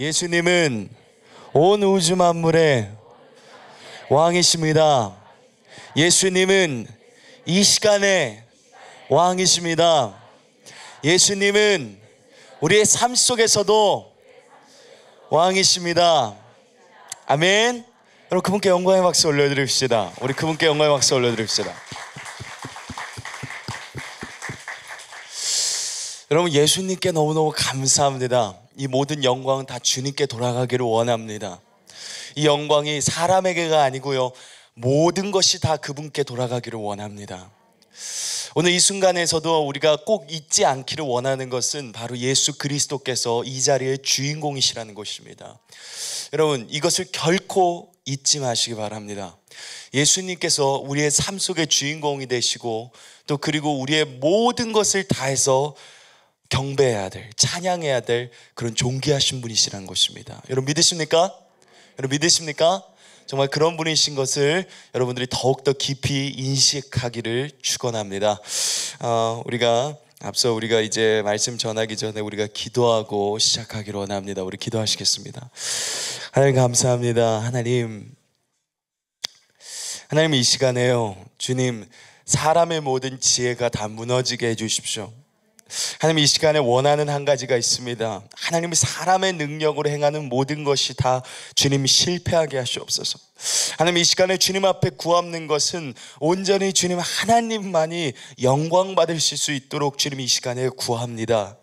예수님은 온 우주 만물의 왕이십니다. 예수님은 이 시간에 왕이십니다. 예수님은 우리의 삶 속에서도 왕이십니다. 아멘. 여러분 그분께 영광의 박수 올려드립시다. 우리 그분께 영광의 박수 올려드립시다. 여러분 예수님께 너무너무 감사합니다. 이 모든 영광은 다 주님께 돌아가기를 원합니다. 이 영광이 사람에게가 아니고요. 모든 것이 다 그분께 돌아가기를 원합니다. 오늘 이 순간에서도 우리가 꼭 잊지 않기를 원하는 것은 바로 예수 그리스도께서 이 자리의 주인공이시라는 것입니다. 여러분, 이것을 결코 잊지 마시기 바랍니다. 예수님께서 우리의 삶 속의 주인공이 되시고 또 그리고 우리의 모든 것을 다해서 경배해야 될, 찬양해야 될 그런 존귀하신 분이시라는 것입니다. 여러분 믿으십니까? 여러분 믿으십니까? 정말 그런 분이신 것을 여러분들이 더욱더 깊이 인식하기를 축원합니다. 어, 우리가 앞서 우리가 이제 말씀 전하기 전에 우리가 기도하고 시작하기로 원합니다. 우리 기도하시겠습니다. 하나님 감사합니다. 하나님 하나님 이 시간에요. 주님 사람의 모든 지혜가 다 무너지게 해 주십시오. 하나님 이 시간에 원하는 한 가지가 있습니다. 하나님 사람의 능력으로 행하는 모든 것이 다 주님 실패하게 하시옵소서. 하나님 이 시간에 주님 앞에 구함는 것은 온전히 주님 하나님만이 영광 받으실 수 있도록 주님 이 시간에 구합니다.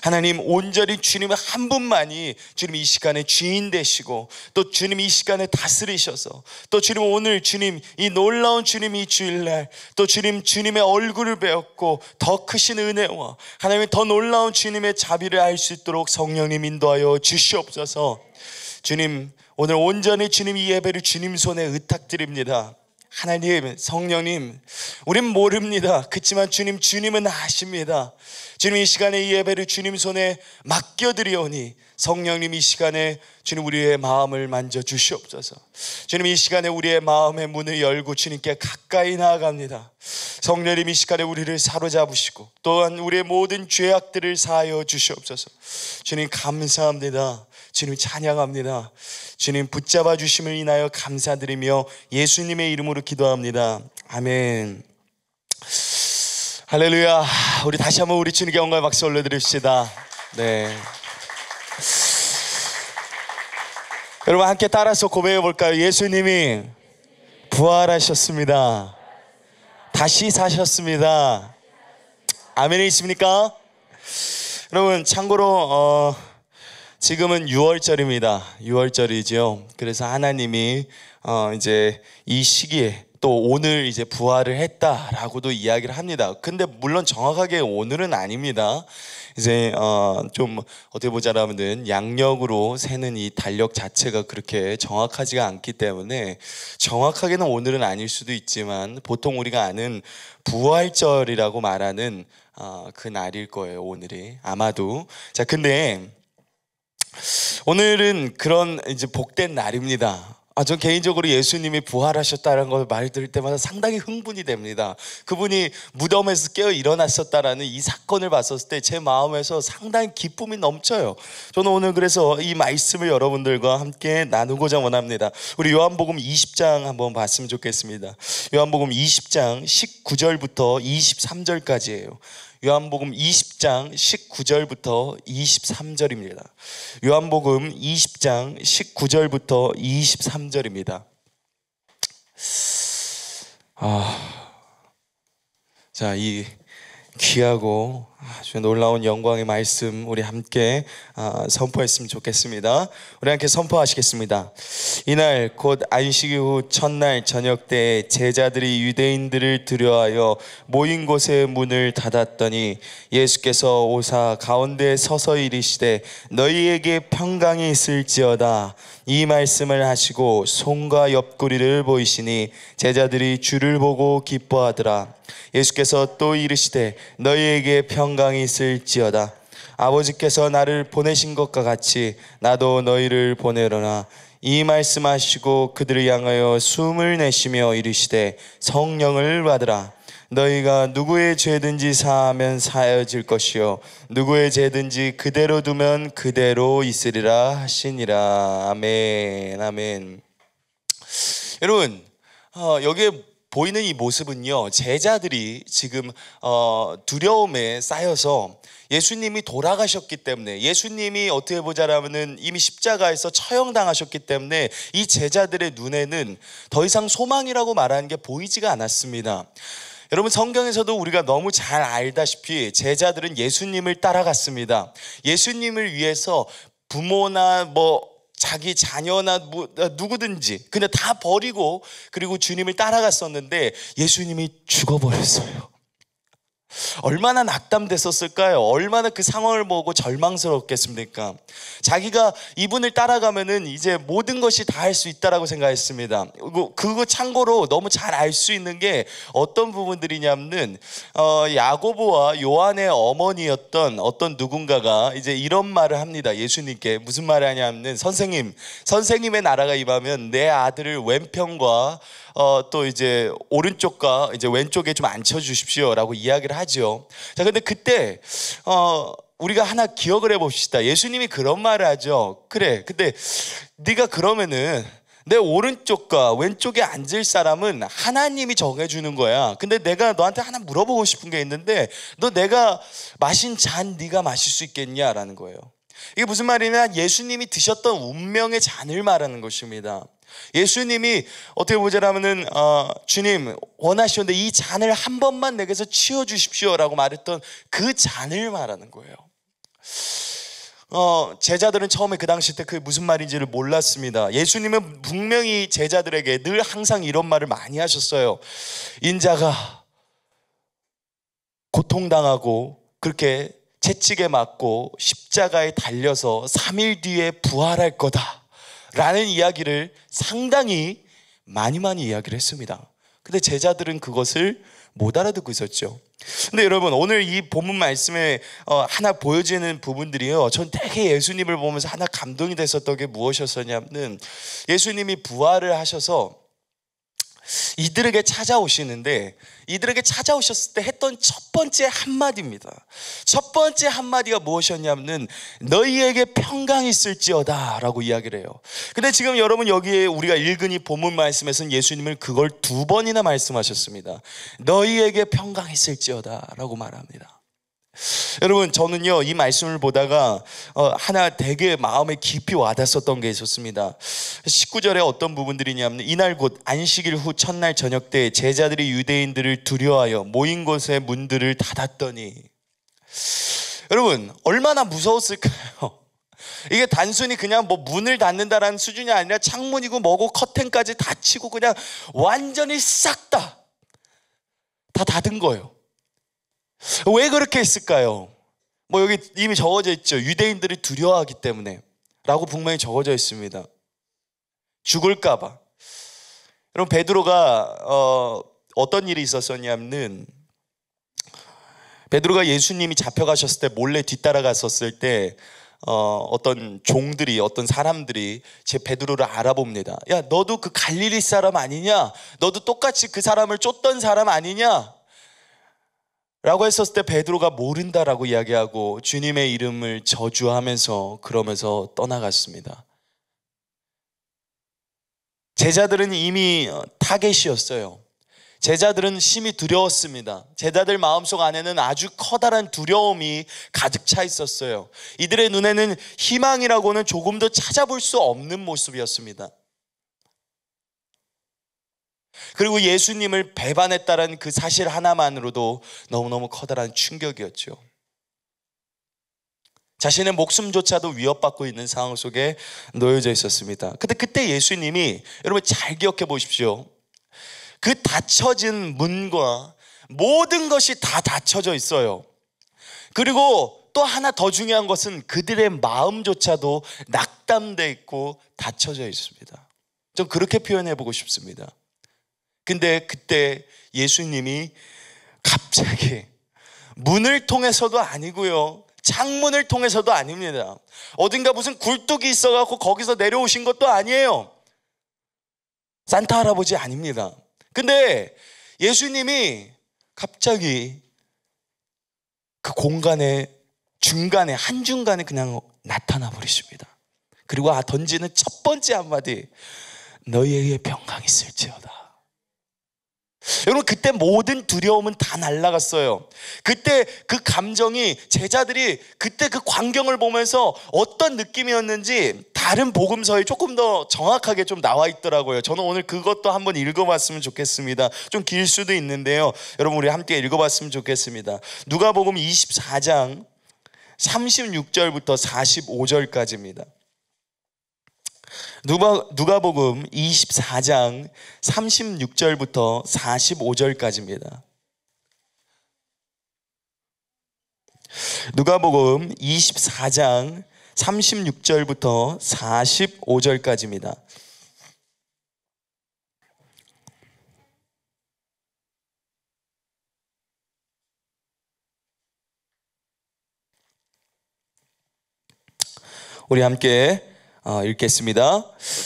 하나님 온전히 주님의 한 분만이 주님 이 시간에 주인 되시고 또 주님 이 시간에 다스리셔서 또 주님 오늘 주님 이 놀라운 주님 이 주일날 또 주님 주님의 얼굴을 배웠고 더 크신 은혜와 하나님의 더 놀라운 주님의 자비를 알 수 있도록 성령님 인도하여 주시옵소서 주님 오늘 온전히 주님 이 예배를 주님 손에 의탁드립니다. 하나님, 성령님, 우린 모릅니다. 그렇지만 주님, 주님은 아십니다. 주님 이 시간에 이 예배를 주님 손에 맡겨드리오니 성령님 이 시간에 주님 우리의 마음을 만져주시옵소서. 주님 이 시간에 우리의 마음의 문을 열고 주님께 가까이 나아갑니다. 성령님 이 시간에 우리를 사로잡으시고 또한 우리의 모든 죄악들을 사하여 주시옵소서. 주님 감사합니다. 주님 찬양합니다. 주님 붙잡아 주심을 인하여 감사드리며 예수님의 이름으로 기도합니다. 아멘. 할렐루야. 우리 다시 한번 우리 주님께 영광의 박수 올려드립시다. 네. 여러분 함께 따라서 고백해 볼까요? 예수님이 부활하셨습니다. 다시 사셨습니다. 아멘이 있습니까? 여러분 참고로 어, 지금은 6월절입니다. 6월절이지요. 그래서 하나님이 어 이제 이 시기에 또 오늘 이제 부활을 했다라고도 이야기를 합니다. 근데 물론 정확하게 오늘은 아닙니다. 이제 어 좀 어떻게 보자면은 라 양력으로 세는 이 달력 자체가 그렇게 정확하지가 않기 때문에 정확하게는 오늘은 아닐 수도 있지만 보통 우리가 아는 부활절이라고 말하는 어, 그 날일 거예요 오늘이 아마도 자 근데 오늘은 그런 이제 복된 날입니다. 아, 전 개인적으로 예수님이 부활하셨다는 걸말 들을 때마다 상당히 흥분이 됩니다. 그분이 무덤에서 깨어 일어났었다라는 이 사건을 봤었을 때 제 마음에서 상당히 기쁨이 넘쳐요. 저는 오늘 그래서 이 말씀을 여러분들과 함께 나누고자 원합니다. 우리 요한복음 20장 한번 봤으면 좋겠습니다. 요한복음 20장 19절부터 23절까지예요. 요한복음 20장 19절부터 23절입니다. 요한복음 20장 19절부터 23절입니다. 아, 자, 이 귀하고 아주 놀라운 영광의 말씀 우리 함께 아, 선포했으면 좋겠습니다. 우리 함께 선포하시겠습니다. 이날 곧 안식 후 첫날 저녁 때 제자들이 유대인들을 두려워하여 모인 곳의 문을 닫았더니 예수께서 오사 가운데 서서 이르시되 너희에게 평강이 있을지어다 이 말씀을 하시고 손과 옆구리를 보이시니 제자들이 주를 보고 기뻐하더라. 예수께서 또 이르시되 너희에게 평 평강이 있을지어다. 아버지께서 나를 보내신 것과 같이 나도 너희를 보내려나. 이 말씀하시고 그들을 향하여 숨을 내쉬며 이르시되 성령을 받으라. 너희가 누구의 죄든지 사하면 사여질 것이요 누구의 죄든지 그대로 두면 그대로 있으리라 하시니라 아멘 아멘 여러분 어, 여기에 보이는 이 모습은요, 제자들이 지금 어, 두려움에 쌓여서 예수님이 돌아가셨기 때문에 예수님이 어떻게 보자라면 이미 십자가에서 처형당하셨기 때문에 이 제자들의 눈에는 더 이상 소망이라고 말하는 게 보이지가 않았습니다. 여러분 성경에서도 우리가 너무 잘 알다시피 제자들은 예수님을 따라갔습니다. 예수님을 위해서 부모나 뭐 자기 자녀나 어, 누구든지 그냥 다 버리고 그리고 주님을 따라갔었는데 예수님이 죽어버렸어요. 얼마나 낙담됐었을까요? 얼마나 그 상황을 보고 절망스럽겠습니까? 자기가 이분을 따라가면은 이제 모든 것이 다 할 수 있다라고 생각했습니다. 뭐 그거 참고로 너무 잘 알 수 있는 게 어떤 부분들이냐면 어, 야고보와 요한의 어머니였던 어떤 누군가가 이제 이런 말을 합니다. 예수님께 무슨 말을 하냐면 선생님, 선생님의 나라가 임하면 내 아들을 왼편과 어, 또 이제 오른쪽과 이제 왼쪽에 좀 앉혀 주십시오라고 이야기를 하죠. 자, 근데 그때, 어, 우리가 하나 기억을 해봅시다. 예수님이 그런 말을 하죠. 그래. 근데 네가 그러면은 내 오른쪽과 왼쪽에 앉을 사람은 하나님이 정해주는 거야. 근데 내가 너한테 하나 물어보고 싶은 게 있는데 너 내가 마신 잔 네가 마실 수 있겠냐라는 거예요. 이게 무슨 말이냐? 예수님이 드셨던 운명의 잔을 말하는 것입니다. 예수님이 어떻게 보자면은 어, 주님 원하시는데 이 잔을 한 번만 내게서 치워 주십시오라고 말했던 그 잔을 말하는 거예요. 어, 제자들은 처음에 그 당시 때 그게 무슨 말인지를 몰랐습니다. 예수님은 분명히 제자들에게 늘 항상 이런 말을 많이 하셨어요. 인자가 고통당하고 그렇게 채찍에 맞고 십자가에 달려서 3일 뒤에 부활할 거다. 라는 이야기를 상당히 많이 많이 이야기를 했습니다. 근데 제자들은 그것을 못 알아듣고 있었죠. 근데 여러분 오늘 이 본문 말씀에 어, 하나 보여지는 부분들이요. 전 되게 예수님을 보면서 하나 감동이 됐었던 게 무엇이었었냐면 예수님이 부활을 하셔서 이들에게 찾아오시는데 이들에게 찾아오셨을 때 했던 첫 번째 한마디입니다. 첫 번째 한마디가 무엇이었냐면 너희에게 평강이 있을지어다 라고 이야기를 해요. 근데 지금 여러분 여기에 우리가 읽은 이 본문 말씀에서는 예수님을 그걸 두 번이나 말씀하셨습니다. 너희에게 평강이 있을지어다 라고 말합니다. 여러분 저는요 이 말씀을 보다가 어, 하나 되게 마음에 깊이 와닿았었던 게 있었습니다. 19절에 어떤 부분들이냐면 이날 곧 안식일 후 첫날 저녁 때 제자들이 유대인들을 두려워하여 모인 곳의 문들을 닫았더니 여러분 얼마나 무서웠을까요? 이게 단순히 그냥 뭐 문을 닫는다라는 수준이 아니라 창문이고 뭐고 커튼까지 닫히고 그냥 완전히 싹 다다 닫은 거예요. 왜 그렇게 했을까요? 뭐 여기 이미 적어져 있죠. 유대인들이 두려워하기 때문에 라고 분명히 적어져 있습니다. 죽을까 봐. 여러분 베드로가 어, 어떤 일이 있었었냐면 베드로가 예수님이 잡혀가셨을 때 몰래 뒤따라갔었을 때 어, 어떤 종들이 어떤 사람들이 제 베드로를 알아봅니다. 야 너도 그 갈릴리 사람 아니냐? 너도 똑같이 그 사람을 쫓던 사람 아니냐? 라고 했었을 때 베드로가 모른다라고 이야기하고 주님의 이름을 저주하면서 그러면서 떠나갔습니다. 제자들은 이미 타겟이었어요. 제자들은 심히 두려웠습니다. 제자들 마음속 안에는 아주 커다란 두려움이 가득 차 있었어요. 이들의 눈에는 희망이라고는 조금도 찾아볼 수 없는 모습이었습니다. 그리고 예수님을 배반했다는 그 사실 하나만으로도 너무너무 커다란 충격이었죠. 자신의 목숨조차도 위협받고 있는 상황 속에 놓여져 있었습니다. 근데 그때 예수님이 여러분 잘 기억해 보십시오. 그 닫혀진 문과 모든 것이 다 닫혀져 있어요. 그리고 또 하나 더 중요한 것은 그들의 마음조차도 낙담되어 있고 닫혀져 있습니다. 좀 그렇게 표현해 보고 싶습니다. 근데 그때 예수님이 갑자기 문을 통해서도 아니고요. 창문을 통해서도 아닙니다. 어딘가 무슨 굴뚝이 있어갖고 거기서 내려오신 것도 아니에요. 산타 할아버지 아닙니다. 근데 예수님이 갑자기 그 공간에 중간에 한중간에 그냥 나타나 버리십니다. 그리고 아 던지는 첫 번째 한마디 너희에게 병강이 있을지어다. 여러분 그때 모든 두려움은 다 날라갔어요. 그때 그 감정이 제자들이 그때 그 광경을 보면서 어떤 느낌이었는지 다른 복음서에 조금 더 정확하게 좀 나와 있더라고요. 저는 오늘 그것도 한번 읽어봤으면 좋겠습니다. 좀 길 수도 있는데요. 여러분 우리 함께 읽어봤으면 좋겠습니다. 누가복음 24장 36절부터 45절까지입니다. 누가, 누가복음 24장 36절부터 45절까지입니다. 누가복음 24장 36절부터 45절까지입니다. 우리 함께 아, 읽겠습니다.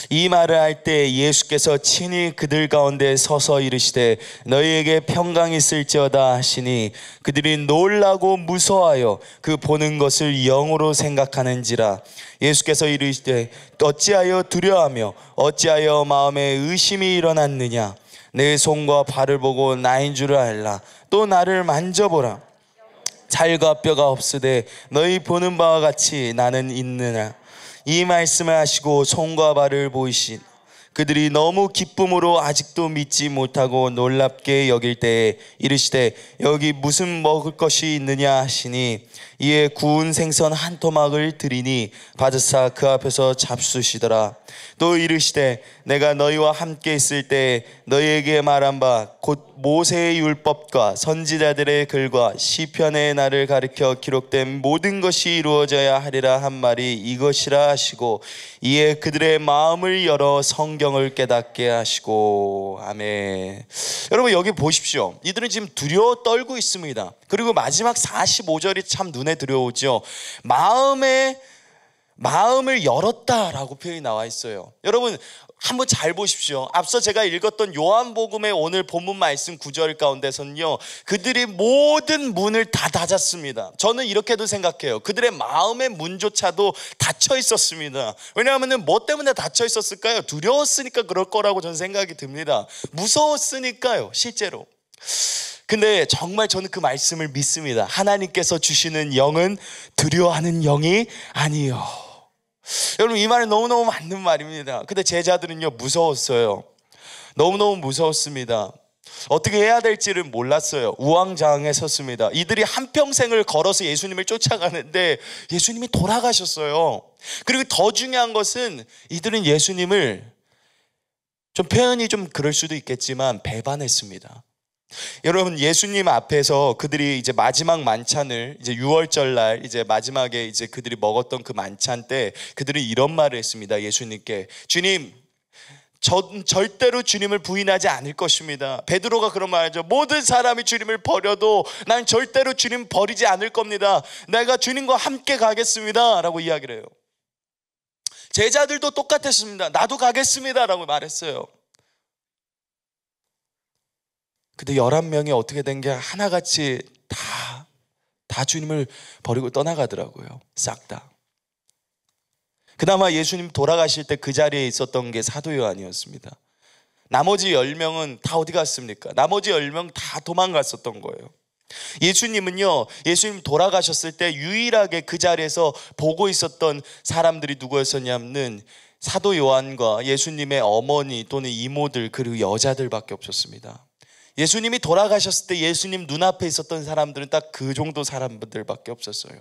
이 말을 할 때 예수께서 친히 그들 가운데 서서 이르시되 너희에게 평강 있을지어다 하시니 그들이 놀라고 무서워하여 그 보는 것을 영으로 생각하는지라 예수께서 이르시되 어찌하여 두려워하며 어찌하여 마음에 의심이 일어났느냐 내 손과 발을 보고 나인 줄을 알라 또 나를 만져보라 살과 뼈가 없으되 너희 보는 바와 같이 나는 있느냐 이 말씀을 하시고 손과 발을 보이신 그들이 너무 기쁨으로 아직도 믿지 못하고 놀랍게 여길 때 이르시되 여기 무슨 먹을 것이 있느냐 하시니 이에 구운 생선 한 토막을 드리니 바드사 그 앞에서 잡수시더라. 또 이르시되 내가 너희와 함께 있을 때 너희에게 말한 바 곧 모세의 율법과 선지자들의 글과 시편의 나를 가리켜 기록된 모든 것이 이루어져야 하리라 한 말이 이것이라 하시고 이에 그들의 마음을 열어 성경을 깨닫게 하시고 아멘. 여러분 여기 보십시오. 이들은 지금 두려워 떨고 있습니다. 그리고 마지막 45절이 참눈 눈에 들어오죠. 마음에 마음을 열었다라고 표현이 나와 있어요. 여러분 한번 잘 보십시오. 앞서 제가 읽었던 요한복음의 오늘 본문 말씀 구절 가운데서는요. 그들이 모든 문을 다 닫았습니다. 저는 이렇게도 생각해요. 그들의 마음의 문조차도 닫혀 있었습니다. 왜냐하면 뭐 때문에 닫혀 있었을까요? 두려웠으니까 그럴 거라고 저는 생각이 듭니다. 무서웠으니까요. 실제로. 근데 정말 저는 그 말씀을 믿습니다. 하나님께서 주시는 영은 두려워하는 영이 아니요. 여러분 이 말은 너무너무 맞는 말입니다. 근데 제자들은요 무서웠어요. 너무너무 무서웠습니다. 어떻게 해야 될지를 몰랐어요. 우왕좌왕에 섰습니다. 이들이 한평생을 걸어서 예수님을 쫓아가는데 예수님이 돌아가셨어요. 그리고 더 중요한 것은 이들은 예수님을 좀 표현이 좀 그럴 수도 있겠지만 배반했습니다. 여러분 예수님 앞에서 그들이 이제 마지막 만찬을 이제 6월절 날 이제 마지막에 이제 그들이 먹었던 그 만찬 때 그들이 이런 말을 했습니다. 예수님께 주님 전, 절대로 주님을 부인하지 않을 것입니다. 베드로가 그런 말하죠. 모든 사람이 주님을 버려도 난 절대로 주님 버리지 않을 겁니다. 내가 주님과 함께 가겠습니다라고 이야기를 해요. 제자들도 똑같았습니다. 나도 가겠습니다라고 말했어요. 근데 11명이 어떻게 된 게 하나같이 다, 다 주님을 버리고 떠나가더라고요. 싹 다. 그나마 예수님 돌아가실 때 그 자리에 있었던 게 사도 요한이었습니다. 나머지 10명은 다 어디 갔습니까? 나머지 10명 다 도망갔었던 거예요. 예수님은요, 예수님 돌아가셨을 때 유일하게 그 자리에서 보고 있었던 사람들이 누구였었냐면 사도 요한과 예수님의 어머니 또는 이모들 그리고 여자들밖에 없었습니다. 예수님이 돌아가셨을 때 예수님 눈앞에 있었던 사람들은 딱 그 정도 사람들밖에 없었어요.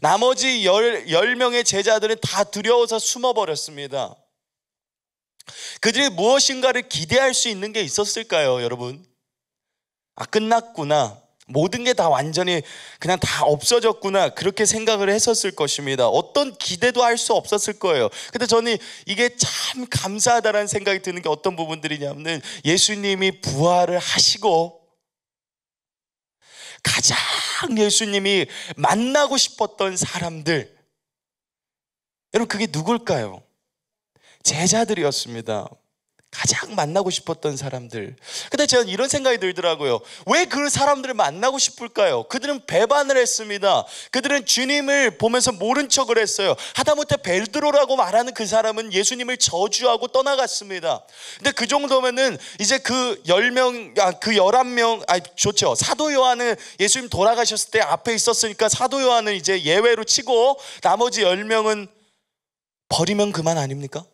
나머지 열, 열 명의 제자들은 다 두려워서 숨어버렸습니다. 그들이 무엇인가를 기대할 수 있는 게 있었을까요, 여러분? 아, 끝났구나. 모든 게 다 완전히 그냥 다 없어졌구나 그렇게 생각을 했었을 것입니다. 어떤 기대도 할 수 없었을 거예요. 근데 저는 이게 참 감사하다라는 생각이 드는 게 어떤 부분들이냐면 예수님이 부활을 하시고 가장 예수님이 만나고 싶었던 사람들 여러분 그게 누굴까요? 제자들이었습니다. 가장 만나고 싶었던 사람들. 근데 제가 이런 생각이 들더라고요. 왜 그 사람들을 만나고 싶을까요? 그들은 배반을 했습니다. 그들은 주님을 보면서 모른 척을 했어요. 하다못해 벨드로라고 말하는 그 사람은 예수님을 저주하고 떠나갔습니다. 근데 그 정도면은 이제 그 10명, 아, 그 11명, 아, 좋죠. 사도 요한은 예수님 돌아가셨을 때 앞에 있었으니까 사도 요한은 이제 예외로 치고 나머지 10명은 버리면 그만 아닙니까?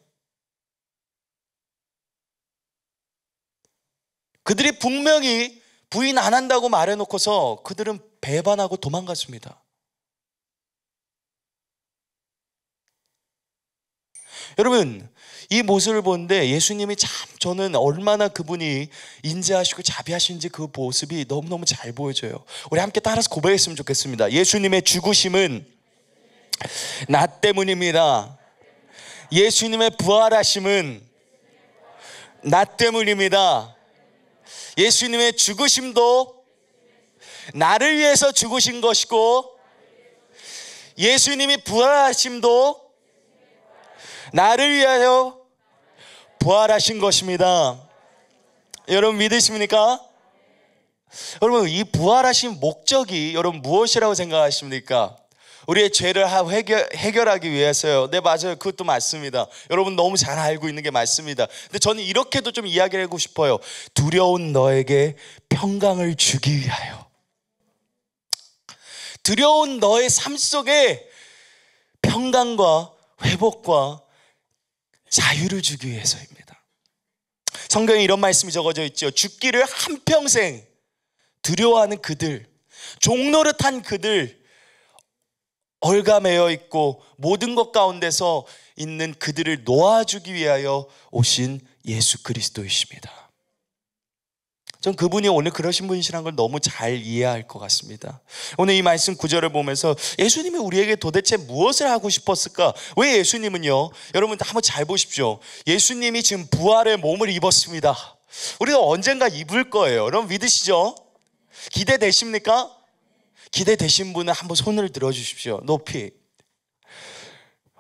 그들이 분명히 부인 안 한다고 말해놓고서 그들은 배반하고 도망갔습니다. 여러분, 이 모습을 보는데 예수님이 참 저는 얼마나 그분이 인자하시고 자비하신지 그 모습이 너무너무 잘 보여져요. 우리 함께 따라서 고백했으면 좋겠습니다. 예수님의 죽으심은 나 때문입니다. 예수님의 부활하심은 나 때문입니다. 예수님의 죽으심도 나를 위해서 죽으신 것이고 예수님이 부활하심도 나를 위하여 부활하신 것입니다. 여러분 믿으십니까? 여러분 이 부활하신 목적이 여러분 무엇이라고 생각하십니까? 우리의 죄를 해결, 해결하기 위해서요. 네, 맞아요. 그것도 맞습니다. 여러분 너무 잘 알고 있는 게 맞습니다. 근데 저는 이렇게도 좀 이야기를 하고 싶어요. 두려운 너에게 평강을 주기 위하여. 두려운 너의 삶 속에 평강과 회복과 자유를 주기 위해서입니다. 성경에 이런 말씀이 적어져 있죠. 죽기를 한평생 두려워하는 그들, 종노릇한 그들, 얼감매여 있고 모든 것 가운데서 있는 그들을 놓아주기 위하여 오신 예수 그리스도이십니다. 전 그분이 오늘 그러신 분이시란 걸 너무 잘 이해할 것 같습니다. 오늘 이 말씀 구절을 보면서 예수님이 우리에게 도대체 무엇을 하고 싶었을까? 왜 예수님은요? 여러분 한번 잘 보십시오. 예수님이 지금 부활의 몸을 입었습니다. 우리가 언젠가 입을 거예요. 여러분 믿으시죠? 기대되십니까? 기대되신 분은 한번 손을 들어주십시오. 높이.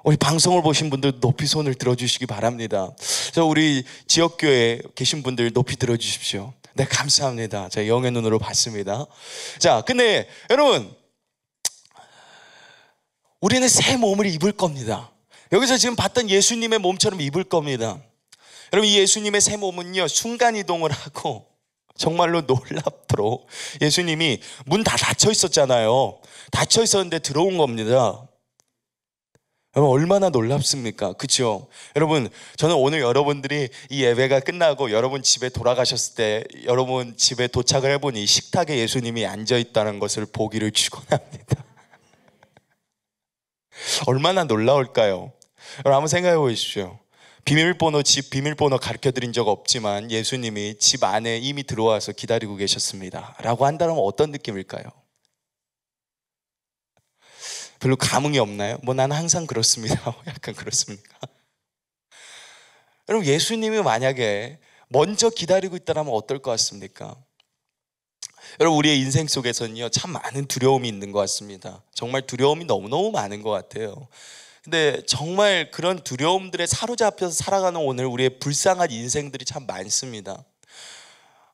우리 방송을 보신 분들 높이 손을 들어주시기 바랍니다. 저 우리 지역교회 에 계신 분들 높이 들어주십시오. 네, 감사합니다. 제가 영의 눈으로 봤습니다. 자, 근데 여러분, 우리는 새 몸을 입을 겁니다. 여기서 지금 봤던 예수님의 몸처럼 입을 겁니다. 여러분, 이 예수님의 새 몸은요, 순간이동을 하고 정말로 놀랍도록 예수님이 문 다 닫혀 있었잖아요. 닫혀 있었는데 들어온 겁니다. 여러분 얼마나 놀랍습니까? 그렇죠? 여러분 저는 오늘 여러분들이 이 예배가 끝나고 여러분 집에 돌아가셨을 때 여러분 집에 도착을 해보니 식탁에 예수님이 앉아 있다는 것을 보기를 축원합니다. 얼마나 놀라울까요? 여러분 한번 생각해 보십시오. 비밀번호 집 비밀번호 가르쳐 드린 적 없지만 예수님이 집 안에 이미 들어와서 기다리고 계셨습니다. 라고 한다면 어떤 느낌일까요? 별로 감흥이 없나요? 뭐 나는 항상 그렇습니다. 약간 그렇습니까? 여러분 예수님이 만약에 먼저 기다리고 있다면 어떨 것 같습니까? 여러분 우리의 인생 속에서는요 참 많은 두려움이 있는 것 같습니다. 정말 두려움이 너무너무 많은 것 같아요. 근데 정말 그런 두려움들에 사로잡혀서 살아가는 오늘 우리의 불쌍한 인생들이 참 많습니다.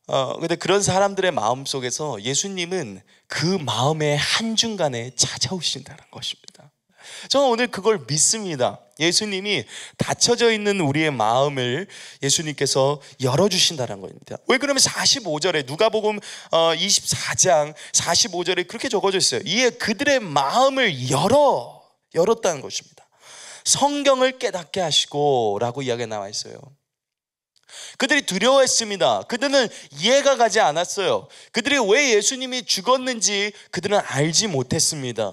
어, 근데 그런 사람들의 마음 속에서 예수님은 그 마음의 한중간에 찾아오신다는 것입니다. 저는 오늘 그걸 믿습니다. 예수님이 닫혀져 있는 우리의 마음을 예수님께서 열어주신다는 겁니다. 왜 그러면 45절에 누가복음 24장 어, 45절에 그렇게 적어져 있어요. 이에 그들의 마음을 열어 열었다는 것입니다. 성경을 깨닫게 하시고라고 이야기가 나와 있어요. 그들이 두려워했습니다. 그들은 이해가 가지 않았어요. 그들이 왜 예수님이 죽었는지 그들은 알지 못했습니다.